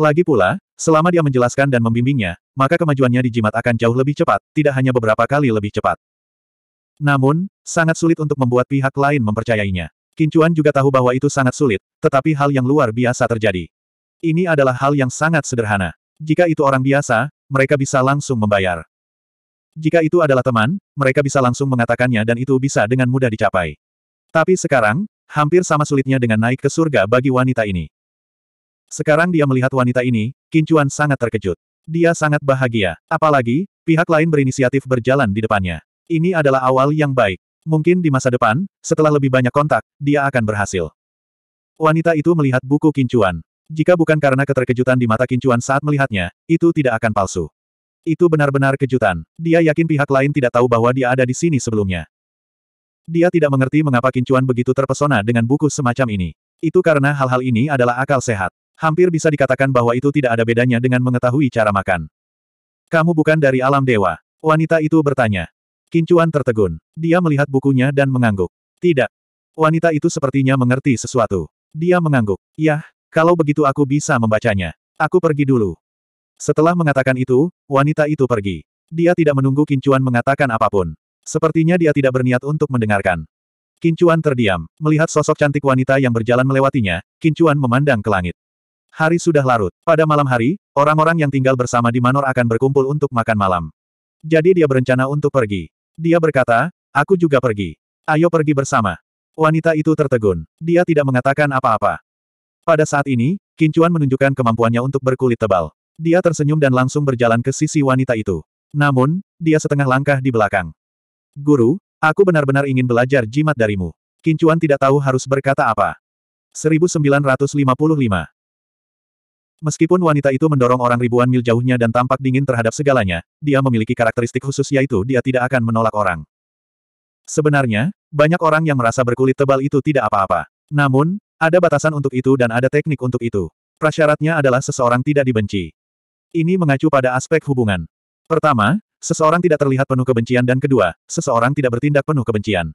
Lagi pula, selama dia menjelaskan dan membimbingnya, maka kemajuannya di jimat akan jauh lebih cepat, tidak hanya beberapa kali lebih cepat. Namun, sangat sulit untuk membuat pihak lain mempercayainya. Kincuan juga tahu bahwa itu sangat sulit, tetapi hal yang luar biasa terjadi. Ini adalah hal yang sangat sederhana. Jika itu orang biasa, mereka bisa langsung membayar. Jika itu adalah teman, mereka bisa langsung mengatakannya dan itu bisa dengan mudah dicapai. Tapi sekarang, hampir sama sulitnya dengan naik ke surga bagi wanita ini. Sekarang dia melihat wanita ini, Kincuan sangat terkejut. Dia sangat bahagia. Apalagi, pihak lain berinisiatif berjalan di depannya. Ini adalah awal yang baik. Mungkin di masa depan, setelah lebih banyak kontak, dia akan berhasil. Wanita itu melihat buku Kincuan. Jika bukan karena keterkejutan di mata Kincuan saat melihatnya, itu tidak akan palsu. Itu benar-benar kejutan. Dia yakin pihak lain tidak tahu bahwa dia ada di sini sebelumnya. Dia tidak mengerti mengapa Kincuan begitu terpesona dengan buku semacam ini. Itu karena hal-hal ini adalah akal sehat. Hampir bisa dikatakan bahwa itu tidak ada bedanya dengan mengetahui cara makan. Kamu bukan dari alam dewa. Wanita itu bertanya. Kincuan tertegun. Dia melihat bukunya dan mengangguk. Tidak. Wanita itu sepertinya mengerti sesuatu. Dia mengangguk. Yah, kalau begitu aku bisa membacanya. Aku pergi dulu. Setelah mengatakan itu, wanita itu pergi. Dia tidak menunggu Kincuan mengatakan apapun. Sepertinya dia tidak berniat untuk mendengarkan. Kincuan terdiam, melihat sosok cantik wanita yang berjalan melewatinya, Kincuan memandang ke langit. Hari sudah larut. Pada malam hari, orang-orang yang tinggal bersama di manor akan berkumpul untuk makan malam. Jadi dia berencana untuk pergi. Dia berkata, aku juga pergi. Ayo pergi bersama. Wanita itu tertegun. Dia tidak mengatakan apa-apa. Pada saat ini, Kincuan menunjukkan kemampuannya untuk berkulit tebal. Dia tersenyum dan langsung berjalan ke sisi wanita itu. Namun, dia setengah langkah di belakang. Guru, aku benar-benar ingin belajar jimat darimu. Kincuan tidak tahu harus berkata apa. 1955 Meskipun wanita itu mendorong orang ribuan mil jauhnya dan tampak dingin terhadap segalanya, dia memiliki karakteristik khusus yaitu dia tidak akan menolak orang. Sebenarnya, banyak orang yang merasa berkulit tebal itu tidak apa-apa. Namun, ada batasan untuk itu dan ada teknik untuk itu. Prasyaratnya adalah seseorang tidak dibenci. Ini mengacu pada aspek hubungan. Pertama, seseorang tidak terlihat penuh kebencian dan kedua, seseorang tidak bertindak penuh kebencian.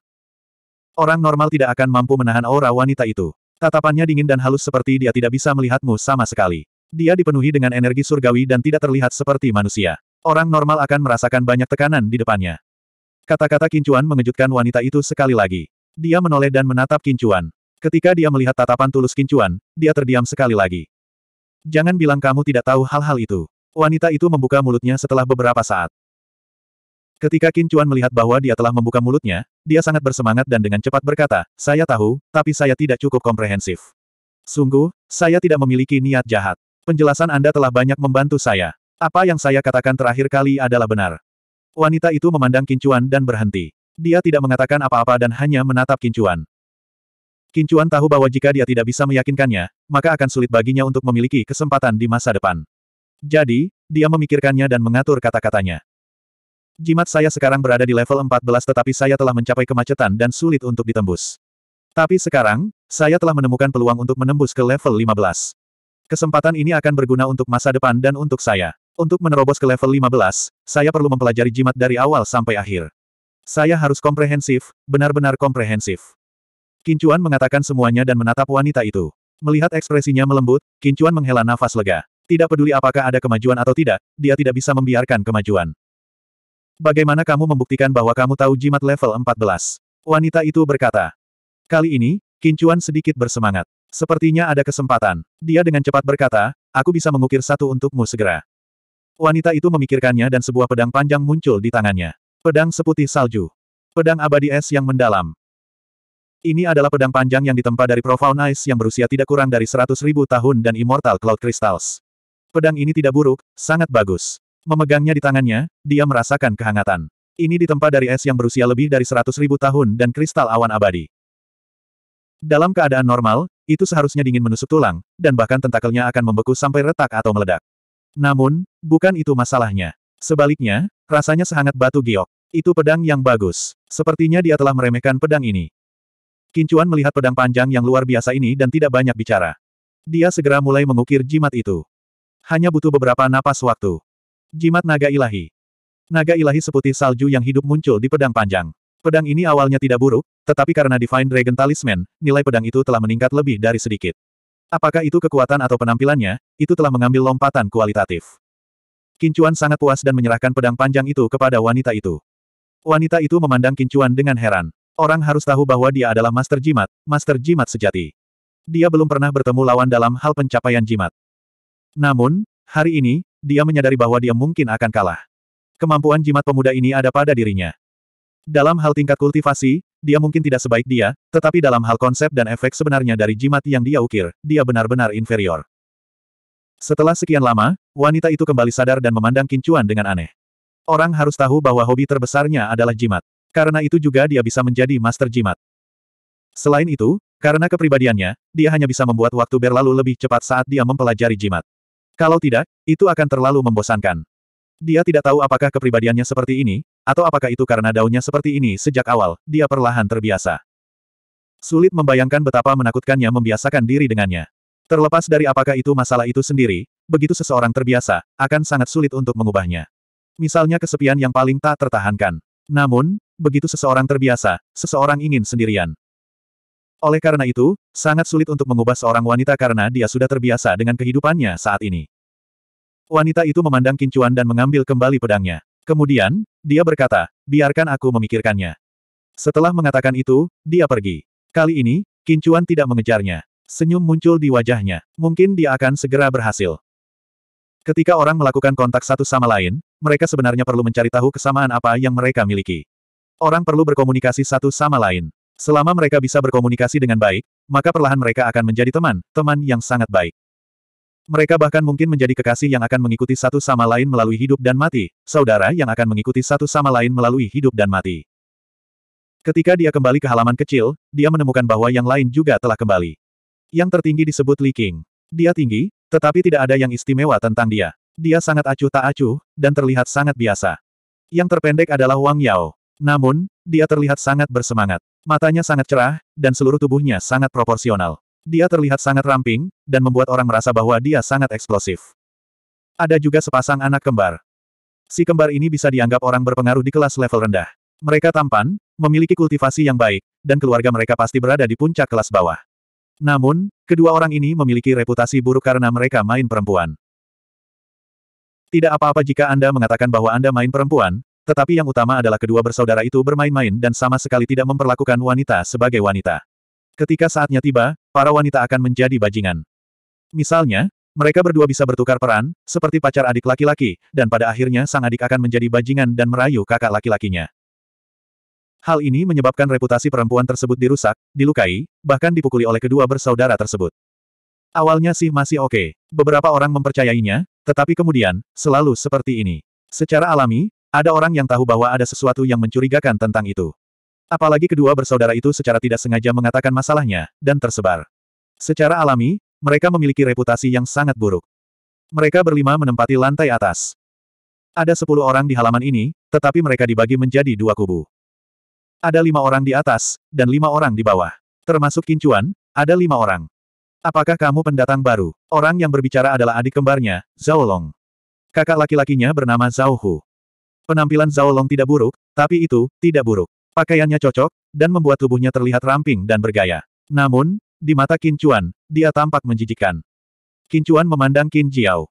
Orang normal tidak akan mampu menahan aura wanita itu. Tatapannya dingin dan halus seperti dia tidak bisa melihatmu sama sekali. Dia dipenuhi dengan energi surgawi dan tidak terlihat seperti manusia. Orang normal akan merasakan banyak tekanan di depannya. Kata-kata Kincuan mengejutkan wanita itu sekali lagi. Dia menoleh dan menatap Kincuan. Ketika dia melihat tatapan tulus Kincuan, dia terdiam sekali lagi. Jangan bilang kamu tidak tahu hal-hal itu. Wanita itu membuka mulutnya setelah beberapa saat. Ketika Kincuan melihat bahwa dia telah membuka mulutnya, dia sangat bersemangat dan dengan cepat berkata, saya tahu, tapi saya tidak cukup komprehensif. Sungguh, saya tidak memiliki niat jahat. Penjelasan Anda telah banyak membantu saya. Apa yang saya katakan terakhir kali adalah benar. Wanita itu memandang Kincuan dan berhenti. Dia tidak mengatakan apa-apa dan hanya menatap Kincuan. Kincuan tahu bahwa jika dia tidak bisa meyakinkannya, maka akan sulit baginya untuk memiliki kesempatan di masa depan. Jadi, dia memikirkannya dan mengatur kata-katanya. Jimat saya sekarang berada di level 14 tetapi saya telah mencapai kemacetan dan sulit untuk ditembus. Tapi sekarang, saya telah menemukan peluang untuk menembus ke level 15. Kesempatan ini akan berguna untuk masa depan dan untuk saya. Untuk menerobos ke level 15, saya perlu mempelajari jimat dari awal sampai akhir. Saya harus komprehensif, benar-benar komprehensif. Kincuan mengatakan semuanya dan menatap wanita itu. Melihat ekspresinya melembut, Kincuan menghela nafas lega. Tidak peduli apakah ada kemajuan atau tidak, dia tidak bisa membiarkan kemajuan. Bagaimana kamu membuktikan bahwa kamu tahu jimat level 14? Wanita itu berkata. Kali ini, Kincuan sedikit bersemangat. Sepertinya ada kesempatan. Dia dengan cepat berkata, aku bisa mengukir satu untukmu segera. Wanita itu memikirkannya dan sebuah pedang panjang muncul di tangannya. Pedang seputih salju. Pedang abadi es yang mendalam. Ini adalah pedang panjang yang ditempa dari Profound Ice yang berusia tidak kurang dari 100.000 tahun dan Immortal Cloud Crystals. Pedang ini tidak buruk, sangat bagus. Memegangnya di tangannya, dia merasakan kehangatan. Ini ditempa dari es yang berusia lebih dari 100.000 tahun dan kristal awan abadi. Dalam keadaan normal, itu seharusnya dingin menusuk tulang, dan bahkan tentakelnya akan membeku sampai retak atau meledak. Namun, bukan itu masalahnya. Sebaliknya, rasanya sehangat batu giok. Itu pedang yang bagus. Sepertinya dia telah meremehkan pedang ini. Kincuan melihat pedang panjang yang luar biasa ini dan tidak banyak bicara. Dia segera mulai mengukir jimat itu. Hanya butuh beberapa napas waktu. Jimat naga ilahi. Naga ilahi seputih salju yang hidup muncul di pedang panjang. Pedang ini awalnya tidak buruk, tetapi karena Divine Dragon Talisman, nilai pedang itu telah meningkat lebih dari sedikit. Apakah itu kekuatan atau penampilannya, itu telah mengambil lompatan kualitatif. Kincuan sangat puas dan menyerahkan pedang panjang itu kepada wanita itu. Wanita itu memandang Kincuan dengan heran. Orang harus tahu bahwa dia adalah Master Jimat, Master Jimat sejati. Dia belum pernah bertemu lawan dalam hal pencapaian jimat. Namun, hari ini, dia menyadari bahwa dia mungkin akan kalah. Kemampuan jimat pemuda ini ada pada dirinya. Dalam hal tingkat kultivasi, dia mungkin tidak sebaik dia, tetapi dalam hal konsep dan efek sebenarnya dari jimat yang dia ukir, dia benar-benar inferior. Setelah sekian lama, wanita itu kembali sadar dan memandang Kincuan dengan aneh. Orang harus tahu bahwa hobi terbesarnya adalah jimat. Karena itu juga dia bisa menjadi master jimat. Selain itu, karena kepribadiannya, dia hanya bisa membuat waktu berlalu lebih cepat saat dia mempelajari jimat. Kalau tidak, itu akan terlalu membosankan. Dia tidak tahu apakah kepribadiannya seperti ini, atau apakah itu karena daunnya seperti ini sejak awal, dia perlahan terbiasa. Sulit membayangkan betapa menakutkannya membiasakan diri dengannya. Terlepas dari apakah itu masalah itu sendiri, begitu seseorang terbiasa, akan sangat sulit untuk mengubahnya. Misalnya kesepian yang paling tak tertahankan. Namun, begitu seseorang terbiasa, seseorang ingin sendirian. Oleh karena itu, sangat sulit untuk mengubah seorang wanita karena dia sudah terbiasa dengan kehidupannya saat ini. Wanita itu memandang Kincuan dan mengambil kembali pedangnya. Kemudian, dia berkata, biarkan aku memikirkannya. Setelah mengatakan itu, dia pergi. Kali ini, Kincuan tidak mengejarnya. Senyum muncul di wajahnya. Mungkin dia akan segera berhasil. Ketika orang melakukan kontak satu sama lain, mereka sebenarnya perlu mencari tahu kesamaan apa yang mereka miliki. Orang perlu berkomunikasi satu sama lain. Selama mereka bisa berkomunikasi dengan baik, maka perlahan mereka akan menjadi teman, teman yang sangat baik. Mereka bahkan mungkin menjadi kekasih yang akan mengikuti satu sama lain melalui hidup dan mati, saudara yang akan mengikuti satu sama lain melalui hidup dan mati. Ketika dia kembali ke halaman kecil, dia menemukan bahwa yang lain juga telah kembali. Yang tertinggi disebut Li King. Dia tinggi, tetapi tidak ada yang istimewa tentang dia. Dia sangat acuh tak acuh, dan terlihat sangat biasa. Yang terpendek adalah Wang Yao. Namun, dia terlihat sangat bersemangat. Matanya sangat cerah, dan seluruh tubuhnya sangat proporsional. Dia terlihat sangat ramping, dan membuat orang merasa bahwa dia sangat eksplosif. Ada juga sepasang anak kembar. Si kembar ini bisa dianggap orang berpengaruh di kelas level rendah. Mereka tampan, memiliki kultivasi yang baik, dan keluarga mereka pasti berada di puncak kelas bawah. Namun, kedua orang ini memiliki reputasi buruk karena mereka main perempuan. Tidak apa-apa jika Anda mengatakan bahwa Anda main perempuan, tetapi yang utama adalah kedua bersaudara itu bermain-main dan sama sekali tidak memperlakukan wanita sebagai wanita. Ketika saatnya tiba, para wanita akan menjadi bajingan. Misalnya, mereka berdua bisa bertukar peran, seperti pacar adik laki-laki, dan pada akhirnya sang adik akan menjadi bajingan dan merayu kakak laki-lakinya. Hal ini menyebabkan reputasi perempuan tersebut dirusak, dilukai, bahkan dipukuli oleh kedua bersaudara tersebut. Awalnya sih masih oke, okay. beberapa orang mempercayainya, tetapi kemudian, selalu seperti ini. Secara alami, ada orang yang tahu bahwa ada sesuatu yang mencurigakan tentang itu. Apalagi kedua bersaudara itu secara tidak sengaja mengatakan masalahnya, dan tersebar. Secara alami, mereka memiliki reputasi yang sangat buruk. Mereka berlima menempati lantai atas. Ada sepuluh orang di halaman ini, tetapi mereka dibagi menjadi dua kubu. Ada lima orang di atas, dan lima orang di bawah. Termasuk Kincuan, ada lima orang. Apakah kamu pendatang baru? Orang yang berbicara adalah adik kembarnya, Zhao Long. Kakak laki-lakinya bernama Zhao Hu. Penampilan Zhao Long tidak buruk, tapi itu, tidak buruk. Pakaiannya cocok, dan membuat tubuhnya terlihat ramping dan bergaya. Namun, di mata Qin Chuan, dia tampak menjijikan. Qin Chuan memandang Qin Jiao.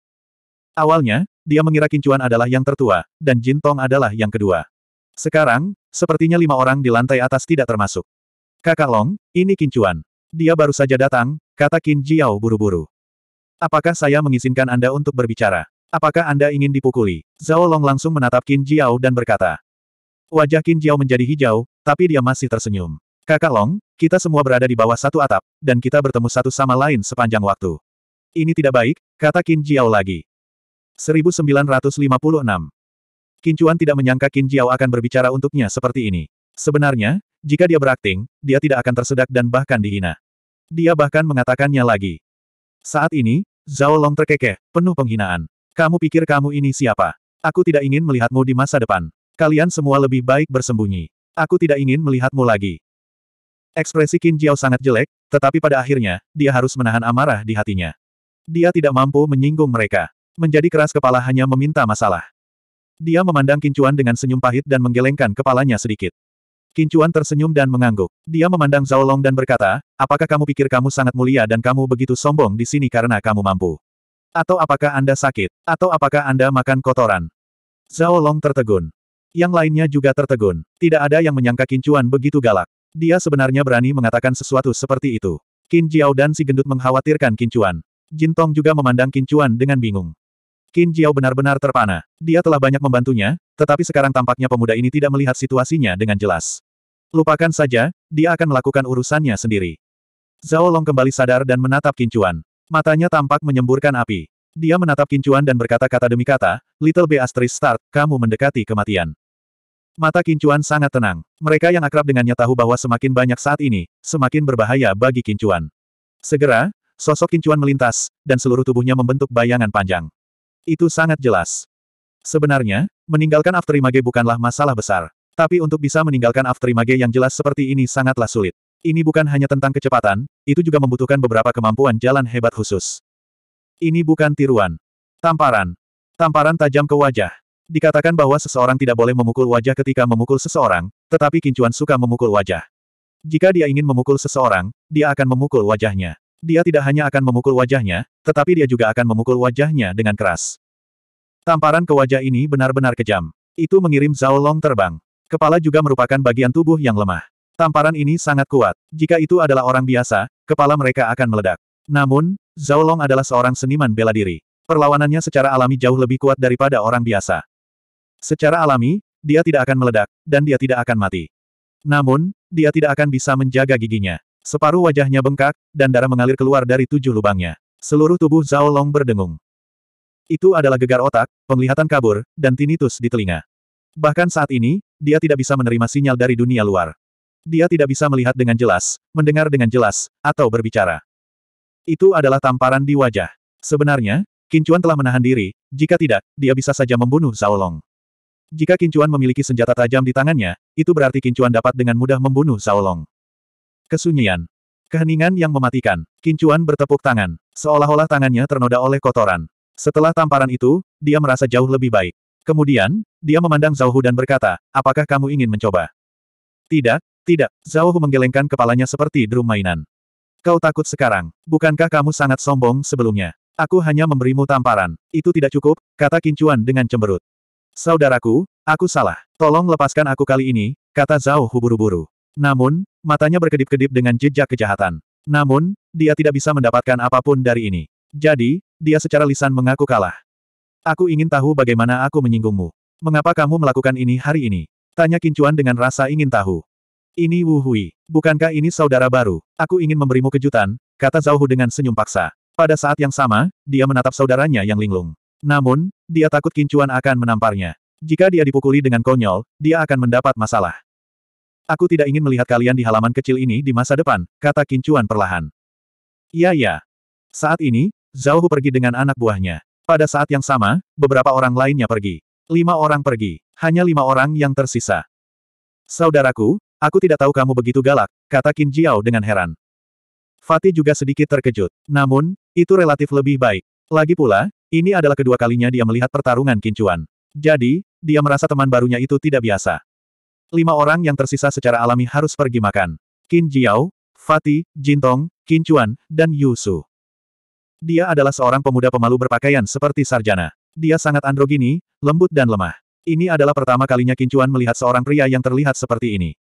Awalnya, dia mengira Qin Chuan adalah yang tertua, dan Jin Tong adalah yang kedua. Sekarang, sepertinya lima orang di lantai atas tidak termasuk. Kakak Long, ini Qin Chuan. Dia baru saja datang, kata Qin Jiao buru-buru. Apakah saya mengizinkan Anda untuk berbicara? Apakah Anda ingin dipukuli? Zhao Long langsung menatap Qin Jiao dan berkata. Wajah Qin Jiao menjadi hijau, tapi dia masih tersenyum. Kakak Long, kita semua berada di bawah satu atap, dan kita bertemu satu sama lain sepanjang waktu. Ini tidak baik, kata Qin Jiao lagi. 1956. Qin Chuan tidak menyangka Qin Jiao akan berbicara untuknya seperti ini. Sebenarnya, jika dia berakting, dia tidak akan tersedak dan bahkan dihina. Dia bahkan mengatakannya lagi. Saat ini, Zhao Long terkekeh, penuh penghinaan. Kamu pikir kamu ini siapa? Aku tidak ingin melihatmu di masa depan. Kalian semua lebih baik bersembunyi. Aku tidak ingin melihatmu lagi. Ekspresi Qin Jiao sangat jelek, tetapi pada akhirnya, dia harus menahan amarah di hatinya. Dia tidak mampu menyinggung mereka. Menjadi keras kepala hanya meminta masalah. Dia memandang Kincuan dengan senyum pahit dan menggelengkan kepalanya sedikit. Kincuan tersenyum dan mengangguk. Dia memandang Zhao Long dan berkata, apakah kamu pikir kamu sangat mulia dan kamu begitu sombong di sini karena kamu mampu? Atau apakah Anda sakit? Atau apakah Anda makan kotoran? Zhao Long tertegun. Yang lainnya juga tertegun. Tidak ada yang menyangka Kincuan begitu galak. Dia sebenarnya berani mengatakan sesuatu seperti itu. Qin Jiao dan si gendut mengkhawatirkan Kincuan. Jin Tong juga memandang Kincuan dengan bingung. Qin Jiao benar-benar terpana. Dia telah banyak membantunya, tetapi sekarang tampaknya pemuda ini tidak melihat situasinya dengan jelas. Lupakan saja, dia akan melakukan urusannya sendiri. Zhao Long kembali sadar dan menatap Kincuan. Matanya tampak menyemburkan api. Dia menatap Kincuan dan berkata kata demi kata, Little B asterisk Start, kamu mendekati kematian. Mata Kincuan sangat tenang. Mereka yang akrab dengannya tahu bahwa semakin banyak saat ini, semakin berbahaya bagi Kincuan. Segera, sosok Kincuan melintas, dan seluruh tubuhnya membentuk bayangan panjang. Itu sangat jelas. Sebenarnya, meninggalkan Afterimage bukanlah masalah besar. Tapi untuk bisa meninggalkan Afterimage yang jelas seperti ini sangatlah sulit. Ini bukan hanya tentang kecepatan, itu juga membutuhkan beberapa kemampuan jalan hebat khusus. Ini bukan tiruan. Tamparan. Tamparan tajam ke wajah. Dikatakan bahwa seseorang tidak boleh memukul wajah ketika memukul seseorang, tetapi Kincuan suka memukul wajah. Jika dia ingin memukul seseorang, dia akan memukul wajahnya. Dia tidak hanya akan memukul wajahnya, tetapi dia juga akan memukul wajahnya dengan keras. Tamparan ke wajah ini benar-benar kejam. Itu mengirim Zhao Long terbang. Kepala juga merupakan bagian tubuh yang lemah. Tamparan ini sangat kuat. Jika itu adalah orang biasa, kepala mereka akan meledak. Namun, Zhao Long adalah seorang seniman bela diri. Perlawanannya secara alami jauh lebih kuat daripada orang biasa. Secara alami, dia tidak akan meledak, dan dia tidak akan mati. Namun, dia tidak akan bisa menjaga giginya. Separuh wajahnya bengkak, dan darah mengalir keluar dari tujuh lubangnya. Seluruh tubuh Zhao Long berdengung. Itu adalah gegar otak, penglihatan kabur, dan tinnitus di telinga. Bahkan saat ini, dia tidak bisa menerima sinyal dari dunia luar. Dia tidak bisa melihat dengan jelas, mendengar dengan jelas, atau berbicara. Itu adalah tamparan di wajah. Sebenarnya, Kincuan telah menahan diri, jika tidak, dia bisa saja membunuh Zhao Long. Jika Kincuan memiliki senjata tajam di tangannya, itu berarti Kincuan dapat dengan mudah membunuh Saolong. Kesunyian. Keheningan yang mematikan. Kincuan bertepuk tangan. Seolah-olah tangannya ternoda oleh kotoran. Setelah tamparan itu, dia merasa jauh lebih baik. Kemudian, dia memandang Zhao dan berkata, apakah kamu ingin mencoba? Tidak, tidak. Zhao menggelengkan kepalanya seperti drum mainan. Kau takut sekarang. Bukankah kamu sangat sombong sebelumnya? Aku hanya memberimu tamparan. Itu tidak cukup, kata Kincuan dengan cemberut. Saudaraku, aku salah. Tolong lepaskan aku kali ini, kata Zhao Hu buru-buru. Namun, matanya berkedip-kedip dengan jejak kejahatan. Namun, dia tidak bisa mendapatkan apapun dari ini. Jadi, dia secara lisan mengaku kalah. Aku ingin tahu bagaimana aku menyinggungmu. Mengapa kamu melakukan ini hari ini? Tanya Kincuan dengan rasa ingin tahu. Ini Wu Hui. Bukankah ini saudara baru? Aku ingin memberimu kejutan, kata Zhao Hu dengan senyum paksa. Pada saat yang sama, dia menatap saudaranya yang linglung. Namun, dia takut kincuan akan menamparnya. Jika dia dipukuli dengan konyol, dia akan mendapat masalah. Aku tidak ingin melihat kalian di halaman kecil ini di masa depan, kata kincuan perlahan. Iya ya. Saat ini, Zhao Hu pergi dengan anak buahnya. Pada saat yang sama, beberapa orang lainnya pergi. Lima orang pergi. Hanya lima orang yang tersisa. Saudaraku, aku tidak tahu kamu begitu galak, kata Qin Jiao dengan heran. Fatih juga sedikit terkejut. Namun, itu relatif lebih baik. Lagi pula, ini adalah kedua kalinya dia melihat pertarungan kincuan. Jadi, dia merasa teman barunya itu tidak biasa. Lima orang yang tersisa secara alami harus pergi makan. Qin Jiao, Fatih, Jintong, Kincuan, dan Yusu. Dia adalah seorang pemuda pemalu berpakaian seperti sarjana. Dia sangat androgini, lembut dan lemah. Ini adalah pertama kalinya Kincuan melihat seorang pria yang terlihat seperti ini.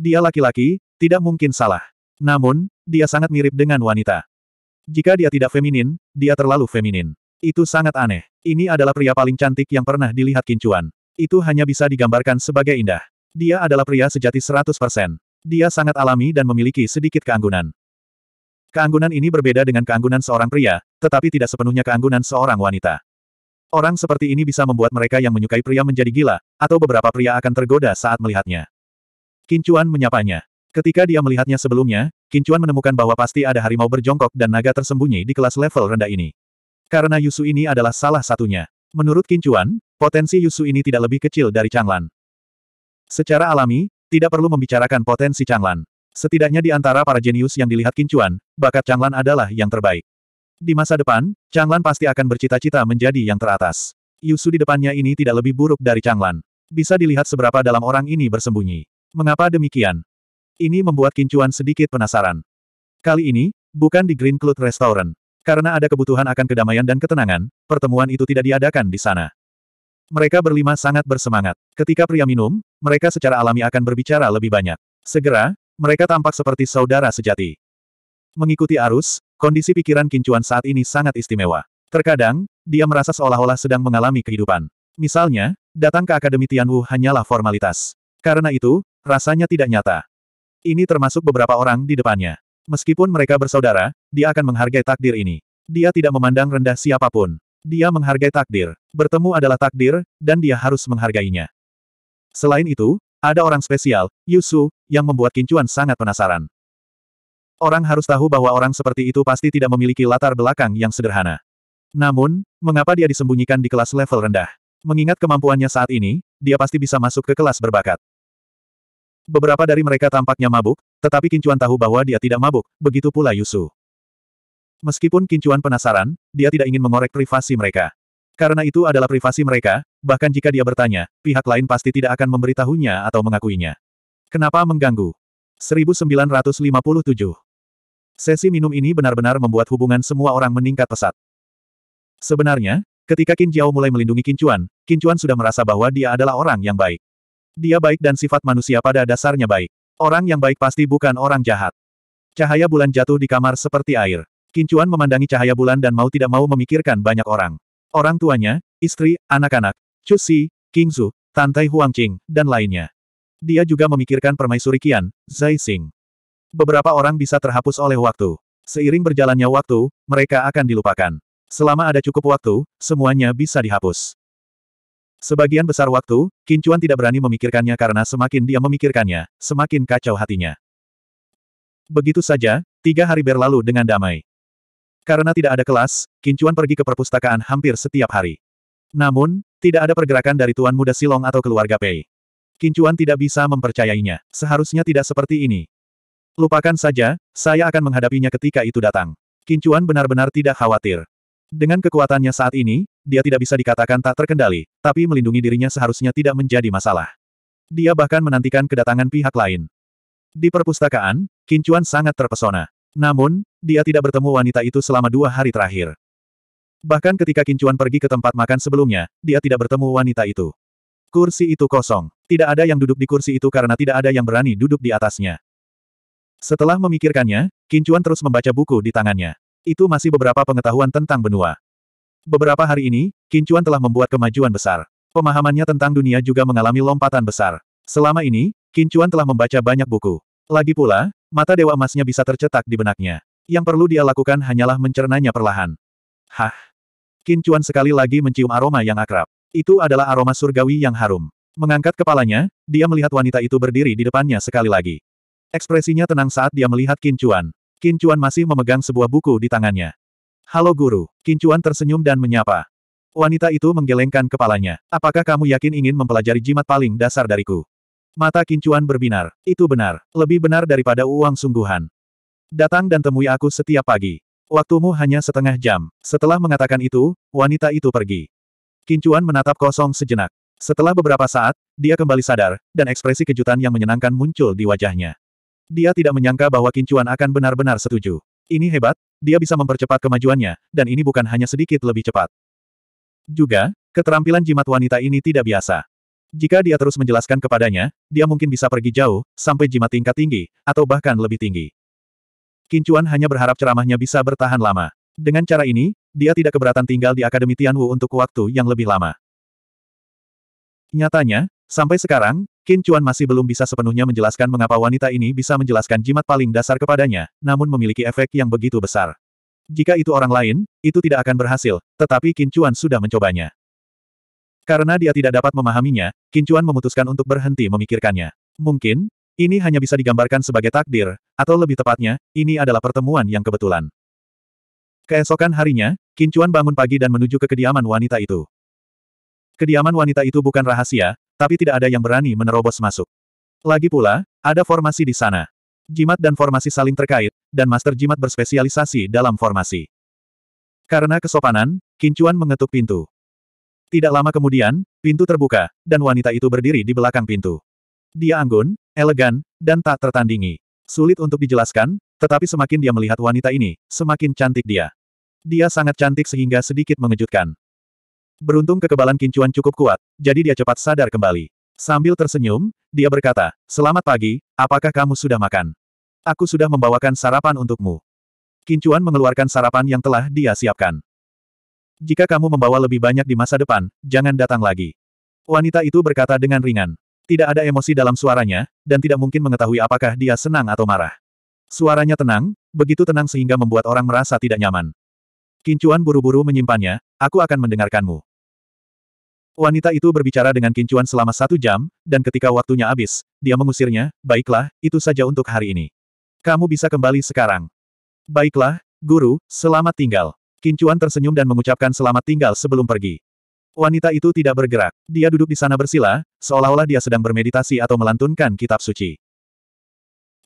Dia laki-laki, tidak mungkin salah. Namun, dia sangat mirip dengan wanita. Jika dia tidak feminin, dia terlalu feminin. Itu sangat aneh. Ini adalah pria paling cantik yang pernah dilihat Kincuan. Itu hanya bisa digambarkan sebagai indah. Dia adalah pria sejati 100%. Dia sangat alami dan memiliki sedikit keanggunan. Keanggunan ini berbeda dengan keanggunan seorang pria, tetapi tidak sepenuhnya keanggunan seorang wanita. Orang seperti ini bisa membuat mereka yang menyukai pria menjadi gila, atau beberapa pria akan tergoda saat melihatnya. Kincuan menyapanya. Ketika dia melihatnya sebelumnya, Kincuan menemukan bahwa pasti ada harimau berjongkok dan naga tersembunyi di kelas level rendah ini. Karena Yusu ini adalah salah satunya. Menurut Kincuan, potensi Yusu ini tidak lebih kecil dari Changlan. Secara alami, tidak perlu membicarakan potensi Changlan. Setidaknya di antara para jenius yang dilihat Kincuan, bakat Changlan adalah yang terbaik. Di masa depan, Changlan pasti akan bercita-cita menjadi yang teratas. Yusu di depannya ini tidak lebih buruk dari Changlan. Bisa dilihat seberapa dalam orang ini bersembunyi. Mengapa demikian? Ini membuat Kincuan sedikit penasaran. Kali ini, bukan di Green Cloud Restaurant. Karena ada kebutuhan akan kedamaian dan ketenangan, pertemuan itu tidak diadakan di sana. Mereka berlima sangat bersemangat. Ketika pria minum, mereka secara alami akan berbicara lebih banyak. Segera, mereka tampak seperti saudara sejati. Mengikuti arus, kondisi pikiran Kincuan saat ini sangat istimewa. Terkadang, dia merasa seolah-olah sedang mengalami kehidupan. Misalnya, datang ke Akademi Tianwu hanyalah formalitas. Karena itu, rasanya tidak nyata. Ini termasuk beberapa orang di depannya. Meskipun mereka bersaudara, dia akan menghargai takdir ini. Dia tidak memandang rendah siapapun. Dia menghargai takdir. Bertemu adalah takdir, dan dia harus menghargainya. Selain itu, ada orang spesial, Yusu, yang membuat Kincuan sangat penasaran. Orang harus tahu bahwa orang seperti itu pasti tidak memiliki latar belakang yang sederhana. Namun, mengapa dia disembunyikan di kelas level rendah? Mengingat kemampuannya saat ini, dia pasti bisa masuk ke kelas berbakat. Beberapa dari mereka tampaknya mabuk, tetapi Kincuan tahu bahwa dia tidak mabuk, begitu pula Yusu. Meskipun Kincuan penasaran, dia tidak ingin mengorek privasi mereka. Karena itu adalah privasi mereka, bahkan jika dia bertanya, pihak lain pasti tidak akan memberitahunya atau mengakuinya. Kenapa mengganggu? 1957 Sesi minum ini benar-benar membuat hubungan semua orang meningkat pesat. Sebenarnya, ketika Qin Jiao mulai melindungi Kincuan, Kincuan sudah merasa bahwa dia adalah orang yang baik. Dia baik dan sifat manusia pada dasarnya baik. Orang yang baik pasti bukan orang jahat. Cahaya bulan jatuh di kamar seperti air. Kincuan memandangi cahaya bulan dan mau tidak mau memikirkan banyak orang. Orang tuanya, istri, anak-anak, Chu Si, King Zhu, Tantai Huangqing, dan lainnya. Dia juga memikirkan permaisuri Qian, Zai Xing. Beberapa orang bisa terhapus oleh waktu. Seiring berjalannya waktu, mereka akan dilupakan. Selama ada cukup waktu, semuanya bisa dihapus. Sebagian besar waktu, Kincuan tidak berani memikirkannya karena semakin dia memikirkannya, semakin kacau hatinya. Begitu saja, tiga hari berlalu dengan damai. Karena tidak ada kelas, Kincuan pergi ke perpustakaan hampir setiap hari. Namun, tidak ada pergerakan dari Tuan Muda Silong atau keluarga Pei. Kincuan tidak bisa mempercayainya. Seharusnya tidak seperti ini. Lupakan saja, saya akan menghadapinya ketika itu datang. Kincuan benar-benar tidak khawatir. Dengan kekuatannya saat ini, dia tidak bisa dikatakan tak terkendali, tapi melindungi dirinya seharusnya tidak menjadi masalah. Dia bahkan menantikan kedatangan pihak lain. Di perpustakaan, Kincuan sangat terpesona. Namun, dia tidak bertemu wanita itu selama dua hari terakhir. Bahkan ketika Kincuan pergi ke tempat makan sebelumnya, dia tidak bertemu wanita itu. Kursi itu kosong. Tidak ada yang duduk di kursi itu karena tidak ada yang berani duduk di atasnya. Setelah memikirkannya, Kincuan terus membaca buku di tangannya. Itu masih beberapa pengetahuan tentang benua. Beberapa hari ini, Kincuan telah membuat kemajuan besar. Pemahamannya tentang dunia juga mengalami lompatan besar. Selama ini, Kincuan telah membaca banyak buku. Lagi pula, mata dewa emasnya bisa tercetak di benaknya. Yang perlu dia lakukan hanyalah mencernanya perlahan. Hah! Qin sekali lagi mencium aroma yang akrab. Itu adalah aroma surgawi yang harum. Mengangkat kepalanya, dia melihat wanita itu berdiri di depannya sekali lagi. Ekspresinya tenang saat dia melihat Qin Chuan. masih memegang sebuah buku di tangannya. Halo guru, Qin tersenyum dan menyapa. Wanita itu menggelengkan kepalanya. Apakah kamu yakin ingin mempelajari jimat paling dasar dariku? Mata kincuan berbinar. Itu benar. Lebih benar daripada uang sungguhan. Datang dan temui aku setiap pagi. Waktumu hanya setengah jam. Setelah mengatakan itu, wanita itu pergi. Kincuan menatap kosong sejenak. Setelah beberapa saat, dia kembali sadar, dan ekspresi kejutan yang menyenangkan muncul di wajahnya. Dia tidak menyangka bahwa Kincuan akan benar-benar setuju. Ini hebat, dia bisa mempercepat kemajuannya, dan ini bukan hanya sedikit lebih cepat. Juga, keterampilan jimat wanita ini tidak biasa. Jika dia terus menjelaskan kepadanya, dia mungkin bisa pergi jauh, sampai jimat tingkat tinggi, atau bahkan lebih tinggi. Kincuan hanya berharap ceramahnya bisa bertahan lama. Dengan cara ini, dia tidak keberatan tinggal di Akademi Tianwu untuk waktu yang lebih lama. Nyatanya, sampai sekarang, Kincuan masih belum bisa sepenuhnya menjelaskan mengapa wanita ini bisa menjelaskan jimat paling dasar kepadanya, namun memiliki efek yang begitu besar. Jika itu orang lain, itu tidak akan berhasil, tetapi Kincuan sudah mencobanya. Karena dia tidak dapat memahaminya, Kincuan memutuskan untuk berhenti memikirkannya. Mungkin, ini hanya bisa digambarkan sebagai takdir, atau lebih tepatnya, ini adalah pertemuan yang kebetulan. Keesokan harinya, Kincuan bangun pagi dan menuju ke kediaman wanita itu. Kediaman wanita itu bukan rahasia, tapi tidak ada yang berani menerobos masuk. Lagi pula, ada formasi di sana. Jimat dan formasi saling terkait, dan master jimat berspesialisasi dalam formasi. Karena kesopanan, Kincuan mengetuk pintu. Tidak lama kemudian, pintu terbuka, dan wanita itu berdiri di belakang pintu. Dia anggun, elegan, dan tak tertandingi. Sulit untuk dijelaskan, tetapi semakin dia melihat wanita ini, semakin cantik dia. Dia sangat cantik sehingga sedikit mengejutkan. Beruntung kekebalan kincuan cukup kuat, jadi dia cepat sadar kembali. Sambil tersenyum, dia berkata, Selamat pagi, apakah kamu sudah makan? Aku sudah membawakan sarapan untukmu. Kincuan mengeluarkan sarapan yang telah dia siapkan. Jika kamu membawa lebih banyak di masa depan, jangan datang lagi. Wanita itu berkata dengan ringan. Tidak ada emosi dalam suaranya, dan tidak mungkin mengetahui apakah dia senang atau marah. Suaranya tenang, begitu tenang sehingga membuat orang merasa tidak nyaman. Kincuan buru-buru menyimpannya, aku akan mendengarkanmu. Wanita itu berbicara dengan Kincuan selama satu jam, dan ketika waktunya habis, dia mengusirnya, baiklah, itu saja untuk hari ini. Kamu bisa kembali sekarang. Baiklah, guru, selamat tinggal. Kincuan tersenyum dan mengucapkan selamat tinggal sebelum pergi. Wanita itu tidak bergerak. Dia duduk di sana bersila, seolah-olah dia sedang bermeditasi atau melantunkan kitab suci.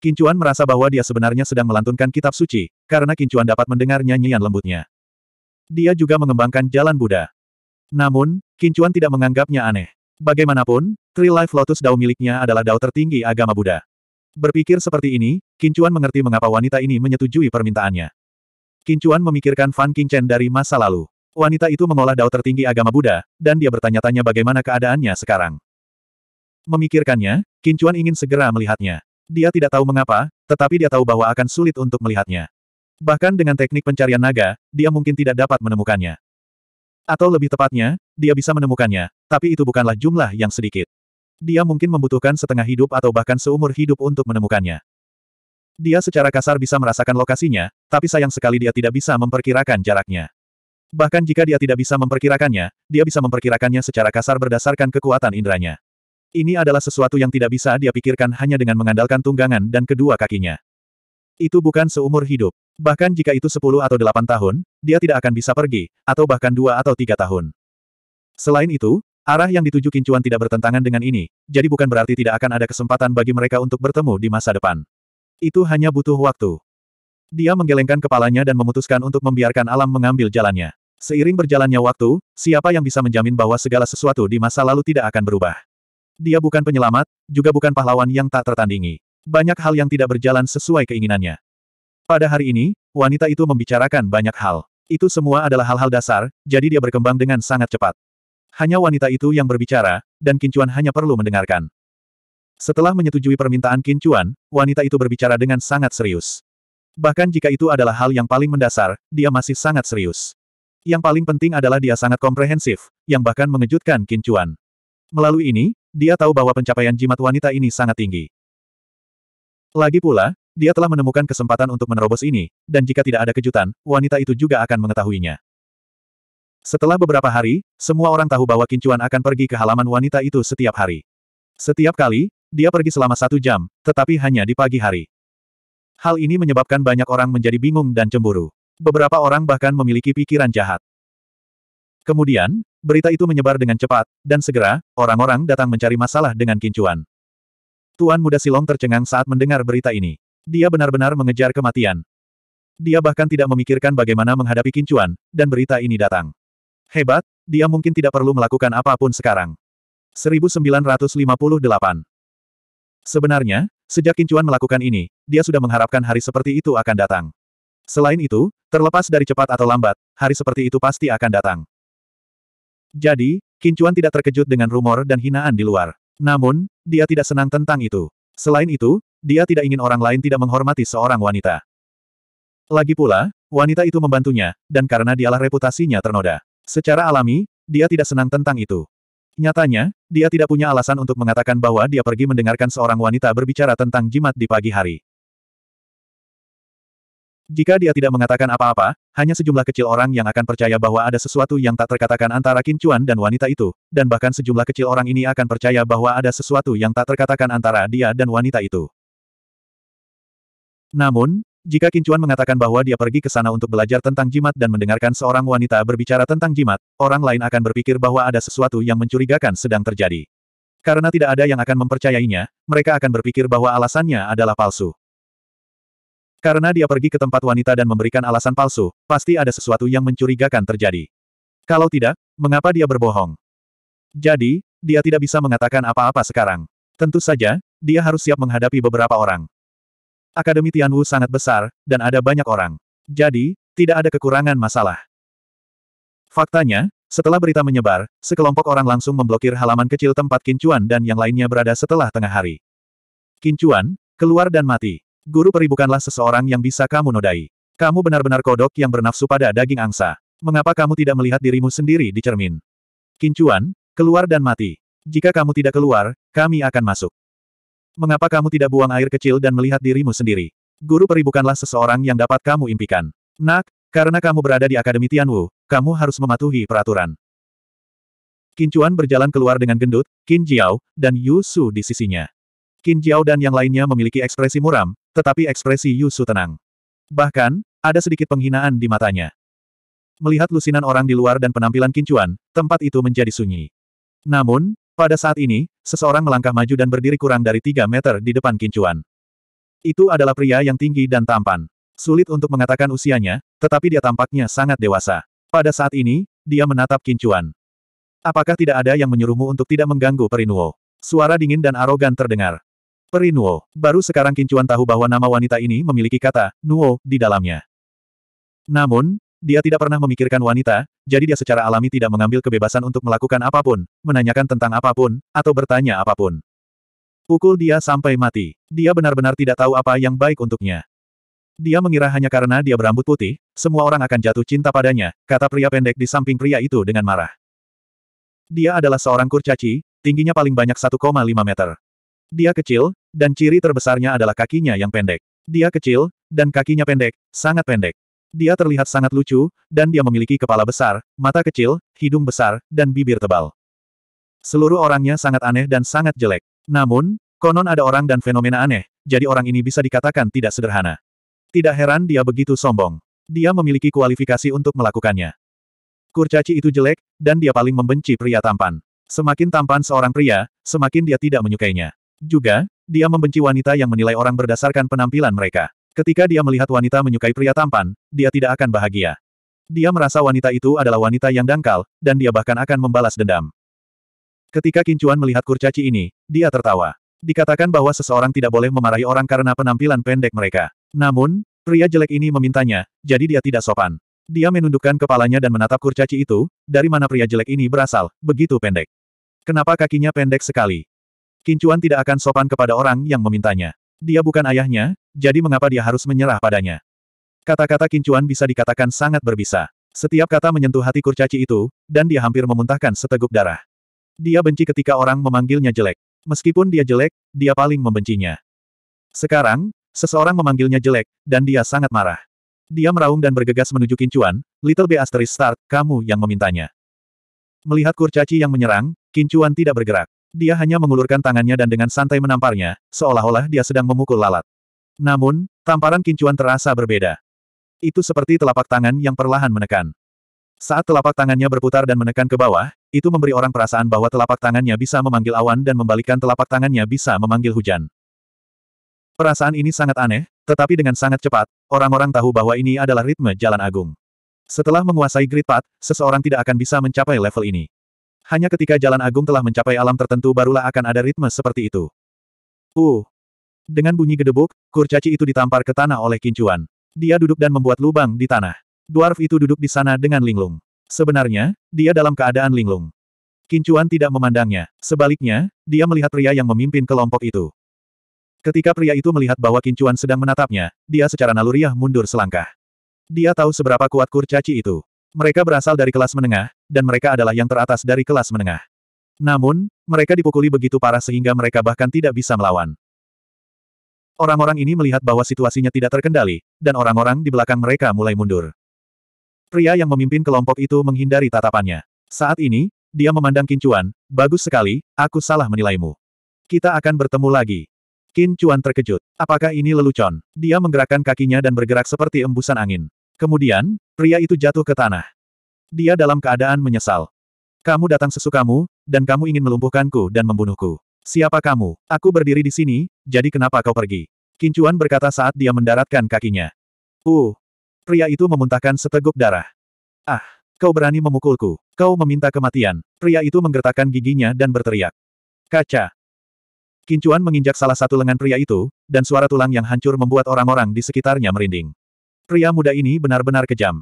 Kincuan merasa bahwa dia sebenarnya sedang melantunkan kitab suci, karena Kincuan dapat mendengar nyanyian lembutnya. Dia juga mengembangkan jalan Buddha. Namun, Kincuan tidak menganggapnya aneh. Bagaimanapun, Tree Life Lotus Dao miliknya adalah dao tertinggi agama Buddha. Berpikir seperti ini, Kincuan mengerti mengapa wanita ini menyetujui permintaannya. Kincuan memikirkan Fan Qingchen dari masa lalu. Wanita itu mengolah dao tertinggi agama Buddha, dan dia bertanya-tanya bagaimana keadaannya sekarang. Memikirkannya, Kincuan ingin segera melihatnya. Dia tidak tahu mengapa, tetapi dia tahu bahwa akan sulit untuk melihatnya. Bahkan dengan teknik pencarian naga, dia mungkin tidak dapat menemukannya. Atau lebih tepatnya, dia bisa menemukannya, tapi itu bukanlah jumlah yang sedikit. Dia mungkin membutuhkan setengah hidup atau bahkan seumur hidup untuk menemukannya. Dia secara kasar bisa merasakan lokasinya, tapi sayang sekali dia tidak bisa memperkirakan jaraknya. Bahkan jika dia tidak bisa memperkirakannya, dia bisa memperkirakannya secara kasar berdasarkan kekuatan indranya. Ini adalah sesuatu yang tidak bisa dia pikirkan hanya dengan mengandalkan tunggangan dan kedua kakinya. Itu bukan seumur hidup. Bahkan jika itu 10 atau 8 tahun, dia tidak akan bisa pergi, atau bahkan dua atau tiga tahun. Selain itu, arah yang dituju kincuan tidak bertentangan dengan ini, jadi bukan berarti tidak akan ada kesempatan bagi mereka untuk bertemu di masa depan. Itu hanya butuh waktu. Dia menggelengkan kepalanya dan memutuskan untuk membiarkan alam mengambil jalannya. Seiring berjalannya waktu, siapa yang bisa menjamin bahwa segala sesuatu di masa lalu tidak akan berubah? Dia bukan penyelamat, juga bukan pahlawan yang tak tertandingi. Banyak hal yang tidak berjalan sesuai keinginannya. Pada hari ini, wanita itu membicarakan banyak hal. Itu semua adalah hal-hal dasar, jadi dia berkembang dengan sangat cepat. Hanya wanita itu yang berbicara, dan Kincuan hanya perlu mendengarkan. Setelah menyetujui permintaan Qin Chuan, wanita itu berbicara dengan sangat serius. Bahkan jika itu adalah hal yang paling mendasar, dia masih sangat serius. Yang paling penting adalah dia sangat komprehensif, yang bahkan mengejutkan Qin Chuan. Melalui ini, dia tahu bahwa pencapaian jimat wanita ini sangat tinggi. Lagi pula, dia telah menemukan kesempatan untuk menerobos ini, dan jika tidak ada kejutan, wanita itu juga akan mengetahuinya. Setelah beberapa hari, semua orang tahu bahwa Qin Chuan akan pergi ke halaman wanita itu setiap hari. Setiap kali, dia pergi selama satu jam, tetapi hanya di pagi hari. Hal ini menyebabkan banyak orang menjadi bingung dan cemburu. Beberapa orang bahkan memiliki pikiran jahat. Kemudian, berita itu menyebar dengan cepat, dan segera, orang-orang datang mencari masalah dengan kincuan. Tuan muda Silong tercengang saat mendengar berita ini. Dia benar-benar mengejar kematian. Dia bahkan tidak memikirkan bagaimana menghadapi kincuan, dan berita ini datang. Hebat, dia mungkin tidak perlu melakukan apapun sekarang. 1958 Sebenarnya, sejak Kincuan melakukan ini, dia sudah mengharapkan hari seperti itu akan datang. Selain itu, terlepas dari cepat atau lambat, hari seperti itu pasti akan datang. Jadi, Kincuan tidak terkejut dengan rumor dan hinaan di luar. Namun, dia tidak senang tentang itu. Selain itu, dia tidak ingin orang lain tidak menghormati seorang wanita. Lagi pula, wanita itu membantunya, dan karena dialah reputasinya ternoda. Secara alami, dia tidak senang tentang itu. Nyatanya, dia tidak punya alasan untuk mengatakan bahwa dia pergi mendengarkan seorang wanita berbicara tentang jimat di pagi hari. Jika dia tidak mengatakan apa-apa, hanya sejumlah kecil orang yang akan percaya bahwa ada sesuatu yang tak terkatakan antara Qin Chuan dan wanita itu, dan bahkan sejumlah kecil orang ini akan percaya bahwa ada sesuatu yang tak terkatakan antara dia dan wanita itu. Namun, jika Kincuan mengatakan bahwa dia pergi ke sana untuk belajar tentang jimat dan mendengarkan seorang wanita berbicara tentang jimat, orang lain akan berpikir bahwa ada sesuatu yang mencurigakan sedang terjadi. Karena tidak ada yang akan mempercayainya, mereka akan berpikir bahwa alasannya adalah palsu. Karena dia pergi ke tempat wanita dan memberikan alasan palsu, pasti ada sesuatu yang mencurigakan terjadi. Kalau tidak, mengapa dia berbohong? Jadi, dia tidak bisa mengatakan apa-apa sekarang. Tentu saja, dia harus siap menghadapi beberapa orang. Akademi Tianwu sangat besar, dan ada banyak orang. Jadi, tidak ada kekurangan masalah. Faktanya, setelah berita menyebar, sekelompok orang langsung memblokir halaman kecil tempat Kincuan dan yang lainnya berada setelah tengah hari. Kincuan, keluar dan mati. Guru peri bukanlah seseorang yang bisa kamu nodai. Kamu benar-benar kodok yang bernafsu pada daging angsa. Mengapa kamu tidak melihat dirimu sendiri di cermin? Kincuan, keluar dan mati. Jika kamu tidak keluar, kami akan masuk. Mengapa kamu tidak buang air kecil dan melihat dirimu sendiri? Guru peri bukanlah seseorang yang dapat kamu impikan. Nak, karena kamu berada di Akademi Tianwu, kamu harus mematuhi peraturan. Kincuan berjalan keluar dengan gendut, Qin Jiao, dan Yu Su di sisinya. Qin Jiao dan yang lainnya memiliki ekspresi muram, tetapi ekspresi Yu Su tenang. Bahkan, ada sedikit penghinaan di matanya. Melihat lusinan orang di luar dan penampilan Kincuan, tempat itu menjadi sunyi. Namun, pada saat ini, seseorang melangkah maju dan berdiri kurang dari tiga meter di depan Kincuan. Itu adalah pria yang tinggi dan tampan. Sulit untuk mengatakan usianya, tetapi dia tampaknya sangat dewasa. Pada saat ini, dia menatap Kincuan. Apakah tidak ada yang menyuruhmu untuk tidak mengganggu Perinuo? Suara dingin dan arogan terdengar. Perinuo, baru sekarang Kincuan tahu bahwa nama wanita ini memiliki kata, Nuo, di dalamnya. Namun, dia tidak pernah memikirkan wanita, jadi dia secara alami tidak mengambil kebebasan untuk melakukan apapun, menanyakan tentang apapun, atau bertanya apapun. Pukul dia sampai mati. Dia benar-benar tidak tahu apa yang baik untuknya. Dia mengira hanya karena dia berambut putih, semua orang akan jatuh cinta padanya, kata pria pendek di samping pria itu dengan marah. Dia adalah seorang kurcaci, tingginya paling banyak 1,5 meter. Dia kecil, dan ciri terbesarnya adalah kakinya yang pendek. Dia kecil, dan kakinya pendek, sangat pendek. Dia terlihat sangat lucu, dan dia memiliki kepala besar, mata kecil, hidung besar, dan bibir tebal. Seluruh orangnya sangat aneh dan sangat jelek. Namun, konon ada orang dan fenomena aneh, jadi orang ini bisa dikatakan tidak sederhana. Tidak heran dia begitu sombong. Dia memiliki kualifikasi untuk melakukannya. Kurcaci itu jelek, dan dia paling membenci pria tampan. Semakin tampan seorang pria, semakin dia tidak menyukainya. Juga, dia membenci wanita yang menilai orang berdasarkan penampilan mereka. Ketika dia melihat wanita menyukai pria tampan, dia tidak akan bahagia. Dia merasa wanita itu adalah wanita yang dangkal, dan dia bahkan akan membalas dendam. Ketika Kincuan melihat kurcaci ini, dia tertawa. Dikatakan bahwa seseorang tidak boleh memarahi orang karena penampilan pendek mereka. Namun, pria jelek ini memintanya, jadi dia tidak sopan. Dia menundukkan kepalanya dan menatap kurcaci itu, dari mana pria jelek ini berasal, begitu pendek. Kenapa kakinya pendek sekali? Kincuan tidak akan sopan kepada orang yang memintanya. Dia bukan ayahnya, jadi mengapa dia harus menyerah padanya? Kata-kata kincuan bisa dikatakan sangat berbisa. Setiap kata menyentuh hati kurcaci itu, dan dia hampir memuntahkan seteguk darah. Dia benci ketika orang memanggilnya jelek. Meskipun dia jelek, dia paling membencinya. Sekarang, seseorang memanggilnya jelek, dan dia sangat marah. Dia meraung dan bergegas menuju Kincuan, Little B asterisk start, kamu yang memintanya. Melihat kurcaci yang menyerang, Kincuan tidak bergerak. Dia hanya mengulurkan tangannya dan dengan santai menamparnya, seolah-olah dia sedang memukul lalat. Namun, tamparan kincuan terasa berbeda. Itu seperti telapak tangan yang perlahan menekan. Saat telapak tangannya berputar dan menekan ke bawah, itu memberi orang perasaan bahwa telapak tangannya bisa memanggil awan dan membalikkan telapak tangannya bisa memanggil hujan. Perasaan ini sangat aneh, tetapi dengan sangat cepat, orang-orang tahu bahwa ini adalah ritme jalan agung. Setelah menguasai Grid Path, seseorang tidak akan bisa mencapai level ini. Hanya ketika jalan agung telah mencapai alam tertentu barulah akan ada ritme seperti itu. Uh! Dengan bunyi gedebuk, kurcaci itu ditampar ke tanah oleh kincuan. Dia duduk dan membuat lubang di tanah. Dwarf itu duduk di sana dengan linglung. Sebenarnya, dia dalam keadaan linglung. Kincuan tidak memandangnya. Sebaliknya, dia melihat pria yang memimpin kelompok itu. Ketika pria itu melihat bahwa Kincuan sedang menatapnya, dia secara naluriah mundur selangkah. Dia tahu seberapa kuat kurcaci itu. Mereka berasal dari kelas menengah, dan mereka adalah yang teratas dari kelas menengah. Namun, mereka dipukuli begitu parah sehingga mereka bahkan tidak bisa melawan. Orang-orang ini melihat bahwa situasinya tidak terkendali, dan orang-orang di belakang mereka mulai mundur. Pria yang memimpin kelompok itu menghindari tatapannya. Saat ini, dia memandang Qin Chuan, bagus sekali, aku salah menilaimu. Kita akan bertemu lagi. Qin Chuan terkejut. Apakah ini lelucon? Dia menggerakkan kakinya dan bergerak seperti embusan angin. Kemudian, pria itu jatuh ke tanah. Dia dalam keadaan menyesal. Kamu datang sesukamu, dan kamu ingin melumpuhkanku dan membunuhku. Siapa kamu? Aku berdiri di sini, jadi kenapa kau pergi? Kincuan berkata saat dia mendaratkan kakinya. Uh! Pria itu memuntahkan seteguk darah. Ah! Kau berani memukulku. Kau meminta kematian. Pria itu menggertakkan giginya dan berteriak. Kaca! Kincuan menginjak salah satu lengan pria itu, dan suara tulang yang hancur membuat orang-orang di sekitarnya merinding. Pria muda ini benar-benar kejam.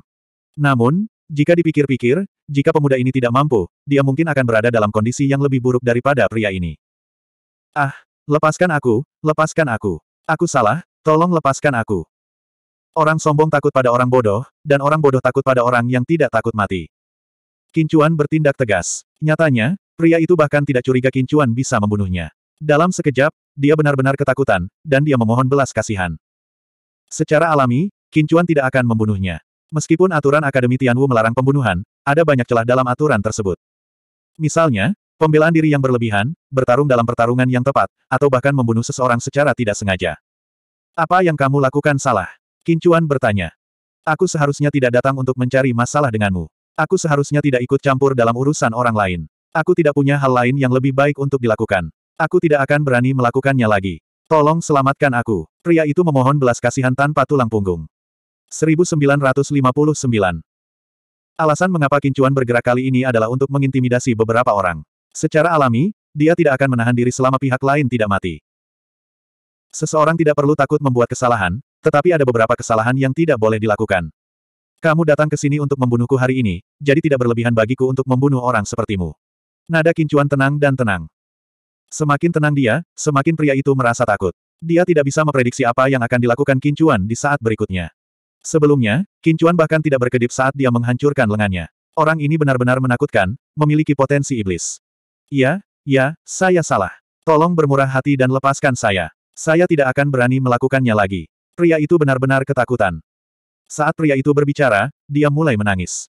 Namun, jika dipikir-pikir, jika pemuda ini tidak mampu, dia mungkin akan berada dalam kondisi yang lebih buruk daripada pria ini. Ah, lepaskan aku, lepaskan aku. Aku salah, tolong lepaskan aku. Orang sombong takut pada orang bodoh, dan orang bodoh takut pada orang yang tidak takut mati. Kincuan bertindak tegas. Nyatanya, pria itu bahkan tidak curiga Kincuan bisa membunuhnya. Dalam sekejap, dia benar-benar ketakutan, dan dia memohon belas kasihan. Secara alami, Kincuan tidak akan membunuhnya. Meskipun aturan Akademi Tianwu melarang pembunuhan, ada banyak celah dalam aturan tersebut. Misalnya, pembelaan diri yang berlebihan, bertarung dalam pertarungan yang tepat, atau bahkan membunuh seseorang secara tidak sengaja. Apa yang kamu lakukan salah? Kincuan bertanya. Aku seharusnya tidak datang untuk mencari masalah denganmu. Aku seharusnya tidak ikut campur dalam urusan orang lain. Aku tidak punya hal lain yang lebih baik untuk dilakukan. Aku tidak akan berani melakukannya lagi. Tolong selamatkan aku. Pria itu memohon belas kasihan tanpa tulang punggung. 1959. Alasan mengapa kincuan bergerak kali ini adalah untuk mengintimidasi beberapa orang. Secara alami, dia tidak akan menahan diri selama pihak lain tidak mati. Seseorang tidak perlu takut membuat kesalahan, tetapi ada beberapa kesalahan yang tidak boleh dilakukan. Kamu datang ke sini untuk membunuhku hari ini, jadi tidak berlebihan bagiku untuk membunuh orang sepertimu. Nada kincuan tenang dan tenang. Semakin tenang dia, semakin pria itu merasa takut. Dia tidak bisa memprediksi apa yang akan dilakukan kincuan di saat berikutnya. Sebelumnya, Kincuan bahkan tidak berkedip saat dia menghancurkan lengannya. Orang ini benar-benar menakutkan, memiliki potensi iblis. Ya, ya, saya salah. Tolong bermurah hati dan lepaskan saya. Saya tidak akan berani melakukannya lagi. Pria itu benar-benar ketakutan. Saat pria itu berbicara, dia mulai menangis.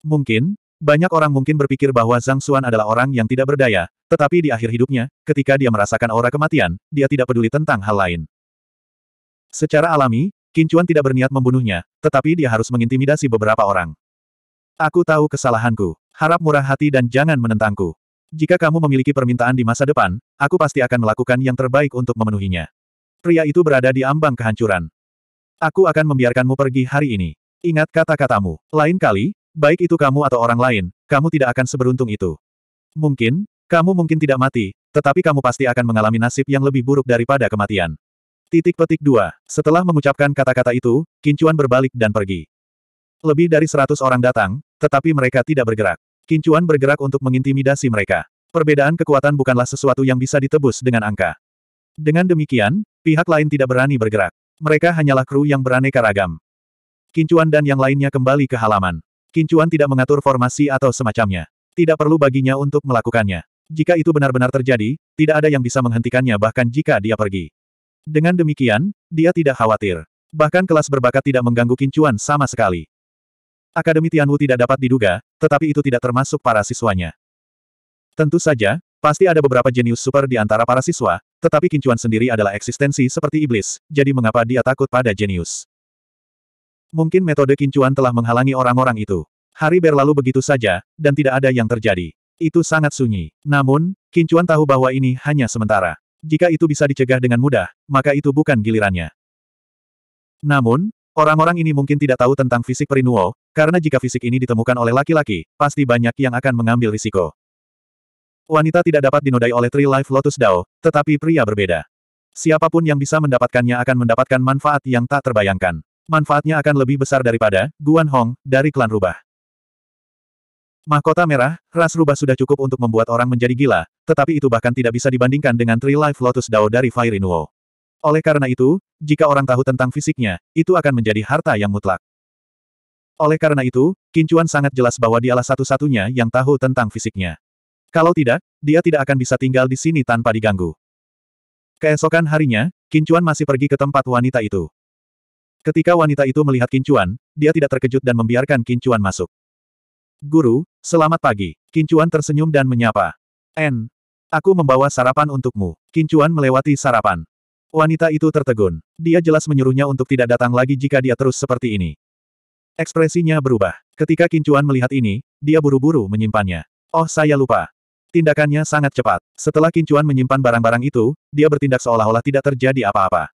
Mungkin, banyak orang mungkin berpikir bahwa Zhang Xuan adalah orang yang tidak berdaya, tetapi di akhir hidupnya, ketika dia merasakan aura kematian, dia tidak peduli tentang hal lain. Secara alami, Kincuan tidak berniat membunuhnya, tetapi dia harus mengintimidasi beberapa orang. Aku tahu kesalahanku. Harap murah hati dan jangan menentangku. Jika kamu memiliki permintaan di masa depan, aku pasti akan melakukan yang terbaik untuk memenuhinya. Pria itu berada di ambang kehancuran. Aku akan membiarkanmu pergi hari ini. Ingat kata-katamu. Lain kali, baik itu kamu atau orang lain, kamu tidak akan seberuntung itu. Mungkin, kamu mungkin tidak mati, tetapi kamu pasti akan mengalami nasib yang lebih buruk daripada kematian. Titik petik 2. Setelah mengucapkan kata-kata itu, Kincuan berbalik dan pergi. Lebih dari seratus orang datang, tetapi mereka tidak bergerak. Kincuan bergerak untuk mengintimidasi mereka. Perbedaan kekuatan bukanlah sesuatu yang bisa ditebus dengan angka. Dengan demikian, pihak lain tidak berani bergerak. Mereka hanyalah kru yang beraneka ragam. Kincuan dan yang lainnya kembali ke halaman. Kincuan tidak mengatur formasi atau semacamnya. Tidak perlu baginya untuk melakukannya. Jika itu benar-benar terjadi, tidak ada yang bisa menghentikannya bahkan jika dia pergi. Dengan demikian, dia tidak khawatir. Bahkan kelas berbakat tidak mengganggu kincuan sama sekali. Akademi Tianwu tidak dapat diduga, tetapi itu tidak termasuk para siswanya. Tentu saja, pasti ada beberapa jenius super di antara para siswa, tetapi kincuan sendiri adalah eksistensi seperti iblis, jadi mengapa dia takut pada jenius? Mungkin metode kincuan telah menghalangi orang-orang itu. Hari berlalu begitu saja, dan tidak ada yang terjadi. Itu sangat sunyi. Namun, Kincuan tahu bahwa ini hanya sementara. Jika itu bisa dicegah dengan mudah, maka itu bukan gilirannya. Namun, orang-orang ini mungkin tidak tahu tentang fisik Perinuo, karena jika fisik ini ditemukan oleh laki-laki, pasti banyak yang akan mengambil risiko. Wanita tidak dapat dinodai oleh Tree Life Lotus Dao, tetapi pria berbeda. Siapapun yang bisa mendapatkannya akan mendapatkan manfaat yang tak terbayangkan. Manfaatnya akan lebih besar daripada Guan Hong dari klan rubah. Mahkota merah, ras rubah sudah cukup untuk membuat orang menjadi gila, tetapi itu bahkan tidak bisa dibandingkan dengan Trillife Life Lotus Dao dari Fire Inuo. Oleh karena itu, jika orang tahu tentang fisiknya, itu akan menjadi harta yang mutlak. Oleh karena itu, Kincuan sangat jelas bahwa dialah satu-satunya yang tahu tentang fisiknya. Kalau tidak, dia tidak akan bisa tinggal di sini tanpa diganggu. Keesokan harinya, Kincuan masih pergi ke tempat wanita itu. Ketika wanita itu melihat Kincuan, dia tidak terkejut dan membiarkan Kincuan masuk. Guru, selamat pagi. Kincuan tersenyum dan menyapa. N, aku membawa sarapan untukmu. Kincuan melewati sarapan. Wanita itu tertegun. Dia jelas menyuruhnya untuk tidak datang lagi jika dia terus seperti ini. Ekspresinya berubah. Ketika Kincuan melihat ini, dia buru-buru menyimpannya. Oh saya lupa. Tindakannya sangat cepat. Setelah Kincuan menyimpan barang-barang itu, dia bertindak seolah-olah tidak terjadi apa-apa.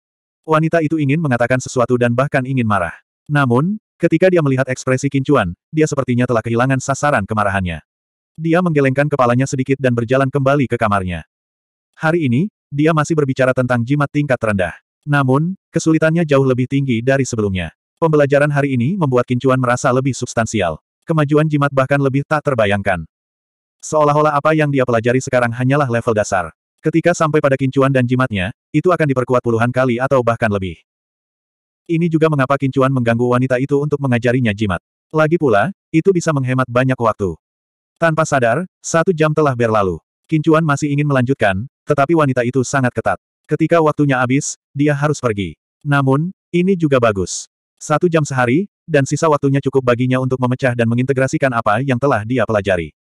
Wanita itu ingin mengatakan sesuatu dan bahkan ingin marah. Namun, Ketika dia melihat ekspresi Kincuan, dia sepertinya telah kehilangan sasaran kemarahannya. Dia menggelengkan kepalanya sedikit dan berjalan kembali ke kamarnya. Hari ini, dia masih berbicara tentang jimat tingkat rendah. Namun, kesulitannya jauh lebih tinggi dari sebelumnya. Pembelajaran hari ini membuat Kincuan merasa lebih substansial. Kemajuan jimat bahkan lebih tak terbayangkan. Seolah-olah apa yang dia pelajari sekarang hanyalah level dasar. Ketika sampai pada Kincuan dan jimatnya, itu akan diperkuat puluhan kali atau bahkan lebih. Ini juga mengapa Kincuan mengganggu wanita itu untuk mengajarinya jimat. Lagi pula, itu bisa menghemat banyak waktu. Tanpa sadar, satu jam telah berlalu. Kincuan masih ingin melanjutkan, tetapi wanita itu sangat ketat. Ketika waktunya habis, dia harus pergi. Namun, ini juga bagus. Satu jam sehari, dan sisa waktunya cukup baginya untuk memecah dan mengintegrasikan apa yang telah dia pelajari.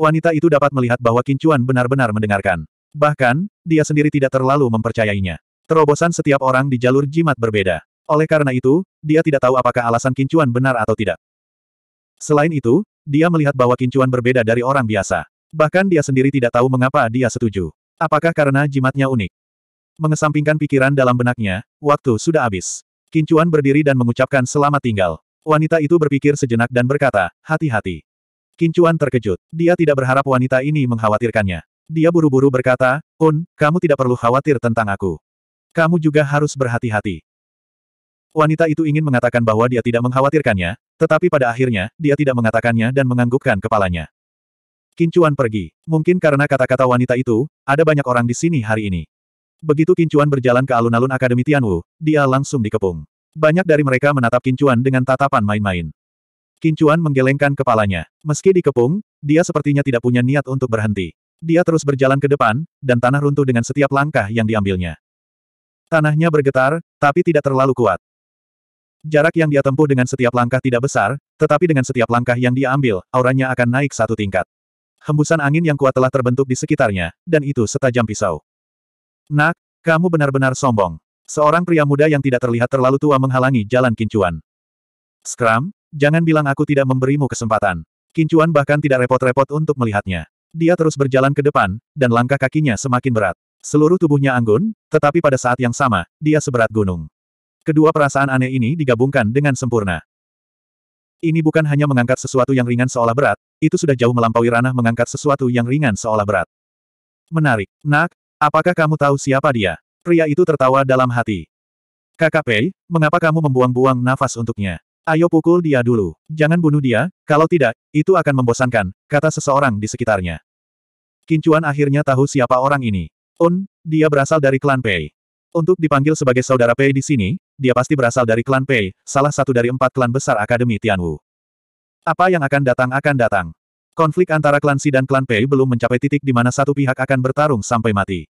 Wanita itu dapat melihat bahwa Kincuan benar-benar mendengarkan. Bahkan, dia sendiri tidak terlalu mempercayainya. Terobosan setiap orang di jalur jimat berbeda. Oleh karena itu, dia tidak tahu apakah alasan kincuan benar atau tidak. Selain itu, dia melihat bahwa kincuan berbeda dari orang biasa. Bahkan dia sendiri tidak tahu mengapa dia setuju. Apakah karena jimatnya unik? Mengesampingkan pikiran dalam benaknya, waktu sudah habis. Kincuan berdiri dan mengucapkan selamat tinggal. Wanita itu berpikir sejenak dan berkata, hati-hati. Kincuan terkejut. Dia tidak berharap wanita ini mengkhawatirkannya. Dia buru-buru berkata, Un, kamu tidak perlu khawatir tentang aku. Kamu juga harus berhati-hati. Wanita itu ingin mengatakan bahwa dia tidak mengkhawatirkannya, tetapi pada akhirnya, dia tidak mengatakannya dan menganggukkan kepalanya. Kincuan pergi. Mungkin karena kata-kata wanita itu, ada banyak orang di sini hari ini. Begitu Kincuan berjalan ke alun-alun Akademi Tianwu, dia langsung dikepung. Banyak dari mereka menatap Kincuan dengan tatapan main-main. Kincuan menggelengkan kepalanya. Meski dikepung, dia sepertinya tidak punya niat untuk berhenti. Dia terus berjalan ke depan, dan tanah runtuh dengan setiap langkah yang diambilnya. Tanahnya bergetar, tapi tidak terlalu kuat. Jarak yang dia tempuh dengan setiap langkah tidak besar, tetapi dengan setiap langkah yang dia ambil, auranya akan naik satu tingkat. Hembusan angin yang kuat telah terbentuk di sekitarnya, dan itu setajam pisau. Nak, kamu benar-benar sombong. Seorang pria muda yang tidak terlihat terlalu tua menghalangi jalan Kincuan. Skram, jangan bilang aku tidak memberimu kesempatan. Kincuan bahkan tidak repot-repot untuk melihatnya. Dia terus berjalan ke depan, dan langkah kakinya semakin berat. Seluruh tubuhnya anggun, tetapi pada saat yang sama, dia seberat gunung. Kedua perasaan aneh ini digabungkan dengan sempurna. Ini bukan hanya mengangkat sesuatu yang ringan seolah berat, itu sudah jauh melampaui ranah mengangkat sesuatu yang ringan seolah berat. Menarik. Nak, apakah kamu tahu siapa dia? Pria itu tertawa dalam hati. Kakak Pei, mengapa kamu membuang-buang nafas untuknya? Ayo pukul dia dulu. Jangan bunuh dia, kalau tidak, itu akan membosankan, kata seseorang di sekitarnya. Kincuan akhirnya tahu siapa orang ini. Un, dia berasal dari klan Pei. Untuk dipanggil sebagai saudara Pei di sini, dia pasti berasal dari klan Pei, salah satu dari empat klan besar Akademi Tianwu. Apa yang akan datang akan datang. Konflik antara klan Si dan klan Pei belum mencapai titik di mana satu pihak akan bertarung sampai mati.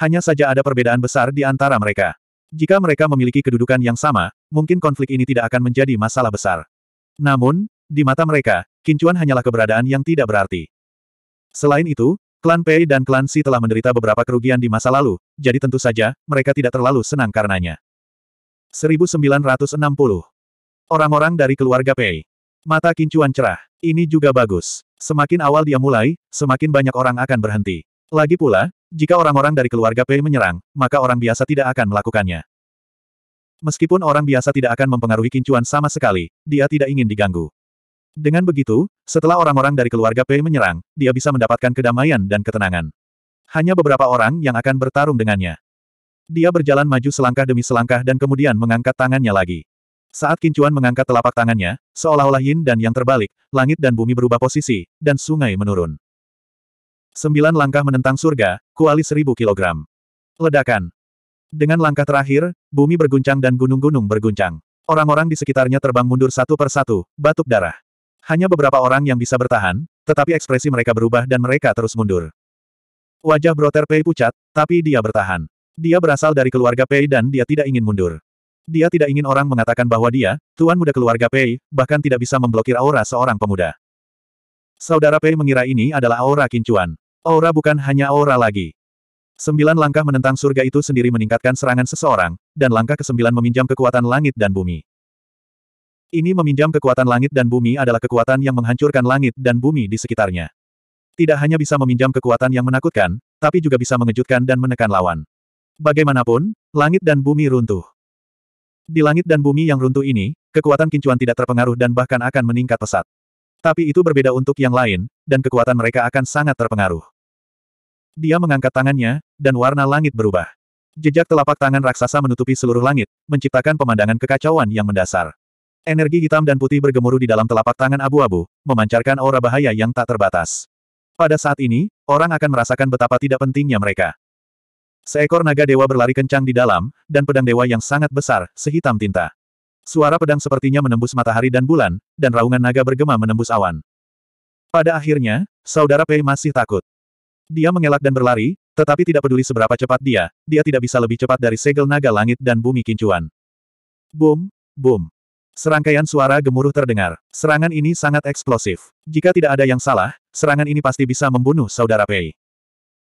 Hanya saja ada perbedaan besar di antara mereka. Jika mereka memiliki kedudukan yang sama, mungkin konflik ini tidak akan menjadi masalah besar. Namun, di mata mereka, kincuan hanyalah keberadaan yang tidak berarti. Selain itu, Klan Pei dan klan Si telah menderita beberapa kerugian di masa lalu, jadi tentu saja, mereka tidak terlalu senang karenanya. 1960. Orang-orang dari keluarga Pei. Mata kincuan cerah. Ini juga bagus. Semakin awal dia mulai, semakin banyak orang akan berhenti. Lagi pula, jika orang-orang dari keluarga Pei menyerang, maka orang biasa tidak akan melakukannya. Meskipun orang biasa tidak akan mempengaruhi kincuan sama sekali, dia tidak ingin diganggu. Dengan begitu, setelah orang-orang dari keluarga Pei menyerang, dia bisa mendapatkan kedamaian dan ketenangan. Hanya beberapa orang yang akan bertarung dengannya. Dia berjalan maju selangkah demi selangkah dan kemudian mengangkat tangannya lagi. Saat Kincuan mengangkat telapak tangannya, seolah-olah yin dan yang terbalik, langit dan bumi berubah posisi, dan sungai menurun. Sembilan langkah menentang surga, kuali seribu kilogram. Ledakan. Dengan langkah terakhir, bumi berguncang dan gunung-gunung berguncang. Orang-orang di sekitarnya terbang mundur satu persatu, batuk darah. Hanya beberapa orang yang bisa bertahan, tetapi ekspresi mereka berubah dan mereka terus mundur. Wajah Broter Pei pucat, tapi dia bertahan. Dia berasal dari keluarga Pei dan dia tidak ingin mundur. Dia tidak ingin orang mengatakan bahwa dia, tuan muda keluarga Pei, bahkan tidak bisa memblokir aura seorang pemuda. Saudara Pei mengira ini adalah aura kincuan. Aura bukan hanya aura lagi. Sembilan langkah menentang surga itu sendiri meningkatkan serangan seseorang, dan langkah kesembilan meminjam kekuatan langit dan bumi. Ini meminjam kekuatan langit dan bumi adalah kekuatan yang menghancurkan langit dan bumi di sekitarnya. Tidak hanya bisa meminjam kekuatan yang menakutkan, tapi juga bisa mengejutkan dan menekan lawan. Bagaimanapun, langit dan bumi runtuh. Di langit dan bumi yang runtuh ini, kekuatan kincuan tidak terpengaruh dan bahkan akan meningkat pesat. Tapi itu berbeda untuk yang lain, dan kekuatan mereka akan sangat terpengaruh. Dia mengangkat tangannya, dan warna langit berubah. Jejak telapak tangan raksasa menutupi seluruh langit, menciptakan pemandangan kekacauan yang mendasar. Energi hitam dan putih bergemuruh di dalam telapak tangan abu-abu, memancarkan aura bahaya yang tak terbatas. Pada saat ini, orang akan merasakan betapa tidak pentingnya mereka. Seekor naga dewa berlari kencang di dalam, dan pedang dewa yang sangat besar, sehitam tinta. Suara pedang sepertinya menembus matahari dan bulan, dan raungan naga bergema menembus awan. Pada akhirnya, saudara Pei masih takut. Dia mengelak dan berlari, tetapi tidak peduli seberapa cepat dia, dia tidak bisa lebih cepat dari segel naga langit dan bumi kincuan. Boom, boom. Serangkaian suara gemuruh terdengar. Serangan ini sangat eksplosif. Jika tidak ada yang salah, serangan ini pasti bisa membunuh saudara Pei.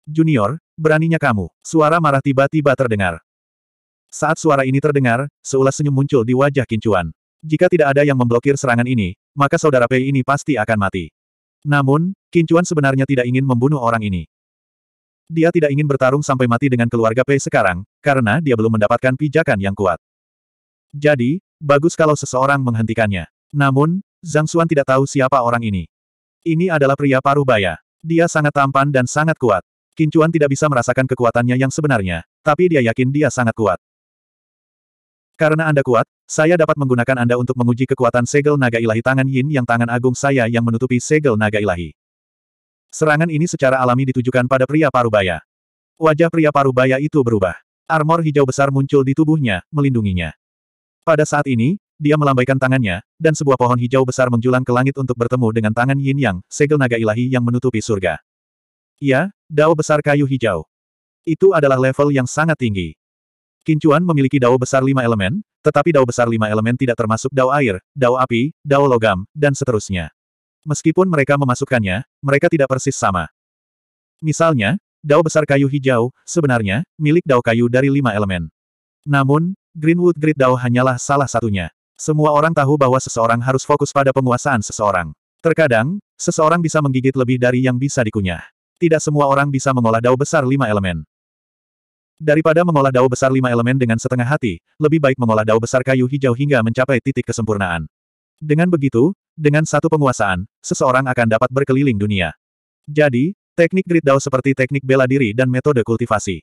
Junior, beraninya kamu. Suara marah tiba-tiba terdengar. Saat suara ini terdengar, seulas senyum muncul di wajah Kincuan. Jika tidak ada yang memblokir serangan ini, maka saudara Pei ini pasti akan mati. Namun, Kincuan sebenarnya tidak ingin membunuh orang ini. Dia tidak ingin bertarung sampai mati dengan keluarga Pei sekarang, karena dia belum mendapatkan pijakan yang kuat. Jadi, Bagus kalau seseorang menghentikannya. Namun, Zhang Xuan tidak tahu siapa orang ini. Ini adalah pria paruh baya. Dia sangat tampan dan sangat kuat. Kincuan tidak bisa merasakan kekuatannya yang sebenarnya, tapi dia yakin dia sangat kuat. Karena Anda kuat, saya dapat menggunakan Anda untuk menguji kekuatan segel naga ilahi tangan yin yang tangan agung saya yang menutupi segel naga ilahi. Serangan ini secara alami ditujukan pada pria parubaya. Wajah pria parubaya itu berubah. Armor hijau besar muncul di tubuhnya, melindunginya. Pada saat ini, dia melambaikan tangannya, dan sebuah pohon hijau besar menjulang ke langit untuk bertemu dengan tangan Yin Yang, segel naga ilahi yang menutupi surga. Ya, dao besar kayu hijau. Itu adalah level yang sangat tinggi. Kincuan memiliki dao besar lima elemen, tetapi dao besar lima elemen tidak termasuk dao air, dao api, dao logam, dan seterusnya. Meskipun mereka memasukkannya, mereka tidak persis sama. Misalnya, dao besar kayu hijau, sebenarnya, milik dao kayu dari lima elemen. Namun, Greenwood Great Dao hanyalah salah satunya. Semua orang tahu bahwa seseorang harus fokus pada penguasaan seseorang. Terkadang, seseorang bisa menggigit lebih dari yang bisa dikunyah. Tidak semua orang bisa mengolah dao besar lima elemen. Daripada mengolah dao besar lima elemen dengan setengah hati, lebih baik mengolah dao besar kayu hijau hingga mencapai titik kesempurnaan. Dengan begitu, dengan satu penguasaan, seseorang akan dapat berkeliling dunia. Jadi, teknik grid dao seperti teknik bela diri dan metode kultivasi.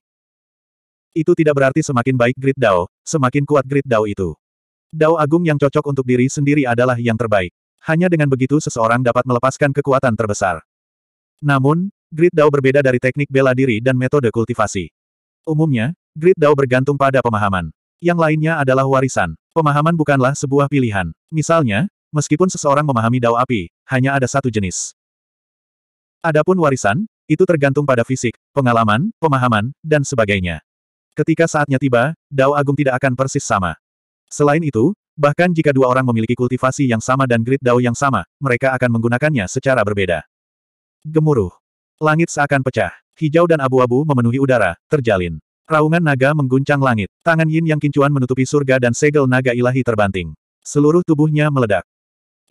Itu tidak berarti semakin baik grid dao, semakin kuat grid Dao itu. Dao agung yang cocok untuk diri sendiri adalah yang terbaik. Hanya dengan begitu seseorang dapat melepaskan kekuatan terbesar. Namun, grid Dao berbeda dari teknik bela diri dan metode kultivasi. Umumnya, grid Dao bergantung pada pemahaman. Yang lainnya adalah warisan. Pemahaman bukanlah sebuah pilihan. Misalnya, meskipun seseorang memahami Dao api, hanya ada satu jenis. Adapun warisan, itu tergantung pada fisik, pengalaman, pemahaman, dan sebagainya. Ketika saatnya tiba, Dao Agung tidak akan persis sama. Selain itu, bahkan jika dua orang memiliki kultivasi yang sama dan grid Dao yang sama, mereka akan menggunakannya secara berbeda. Gemuruh. Langit seakan pecah. Hijau dan abu-abu memenuhi udara, terjalin. Raungan naga mengguncang langit. Tangan yin yang kincuan menutupi surga dan segel naga ilahi terbanting. Seluruh tubuhnya meledak.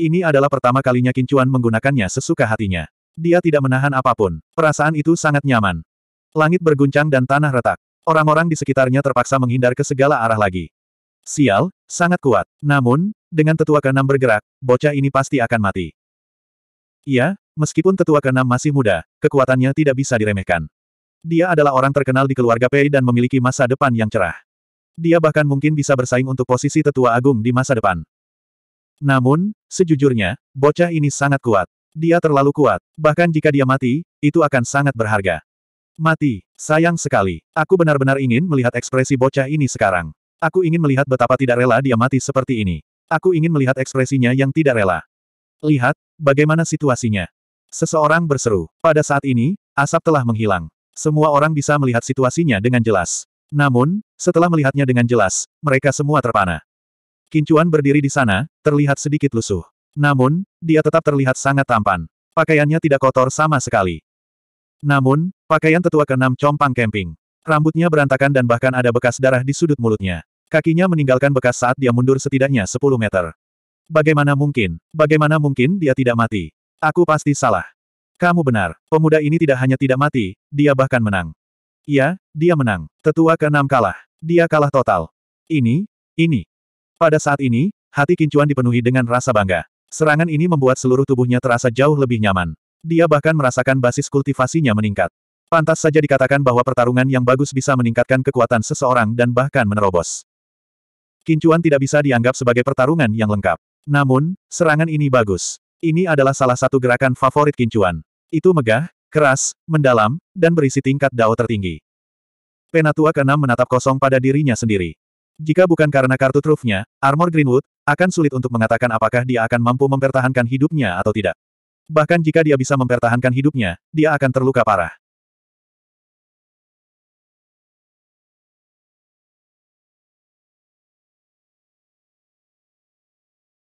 Ini adalah pertama kalinya kincuan menggunakannya sesuka hatinya. Dia tidak menahan apapun. Perasaan itu sangat nyaman. Langit berguncang dan tanah retak. Orang-orang di sekitarnya terpaksa menghindar ke segala arah lagi. Sial, sangat kuat. Namun, dengan tetua keenam bergerak, bocah ini pasti akan mati. Iya, meskipun tetua keenam masih muda, kekuatannya tidak bisa diremehkan. Dia adalah orang terkenal di keluarga Pei dan memiliki masa depan yang cerah. Dia bahkan mungkin bisa bersaing untuk posisi tetua agung di masa depan. Namun, sejujurnya, bocah ini sangat kuat. Dia terlalu kuat. Bahkan jika dia mati, itu akan sangat berharga. Mati. Sayang sekali. Aku benar-benar ingin melihat ekspresi bocah ini sekarang. Aku ingin melihat betapa tidak rela dia mati seperti ini. Aku ingin melihat ekspresinya yang tidak rela. Lihat, bagaimana situasinya. Seseorang berseru. Pada saat ini, asap telah menghilang. Semua orang bisa melihat situasinya dengan jelas. Namun, setelah melihatnya dengan jelas, mereka semua terpana. Kincuan berdiri di sana, terlihat sedikit lusuh. Namun, dia tetap terlihat sangat tampan. Pakaiannya tidak kotor sama sekali. Namun, pakaian tetua keenam compang camping. Rambutnya berantakan dan bahkan ada bekas darah di sudut mulutnya. Kakinya meninggalkan bekas saat dia mundur setidaknya 10 meter. Bagaimana mungkin? Bagaimana mungkin dia tidak mati? Aku pasti salah. Kamu benar, pemuda ini tidak hanya tidak mati, dia bahkan menang. Iya, dia menang. Tetua keenam kalah. Dia kalah total. Ini, ini. Pada saat ini, hati Kincuan dipenuhi dengan rasa bangga. Serangan ini membuat seluruh tubuhnya terasa jauh lebih nyaman. Dia bahkan merasakan basis kultivasinya meningkat. Pantas saja dikatakan bahwa pertarungan yang bagus bisa meningkatkan kekuatan seseorang dan bahkan menerobos. Kincuan tidak bisa dianggap sebagai pertarungan yang lengkap. Namun, serangan ini bagus. Ini adalah salah satu gerakan favorit Kincuan. Itu megah, keras, mendalam, dan berisi tingkat dao tertinggi. Penatua ke-6 menatap kosong pada dirinya sendiri. Jika bukan karena kartu trufnya, armor Greenwood, akan sulit untuk mengatakan apakah dia akan mampu mempertahankan hidupnya atau tidak. Bahkan jika dia bisa mempertahankan hidupnya, dia akan terluka parah.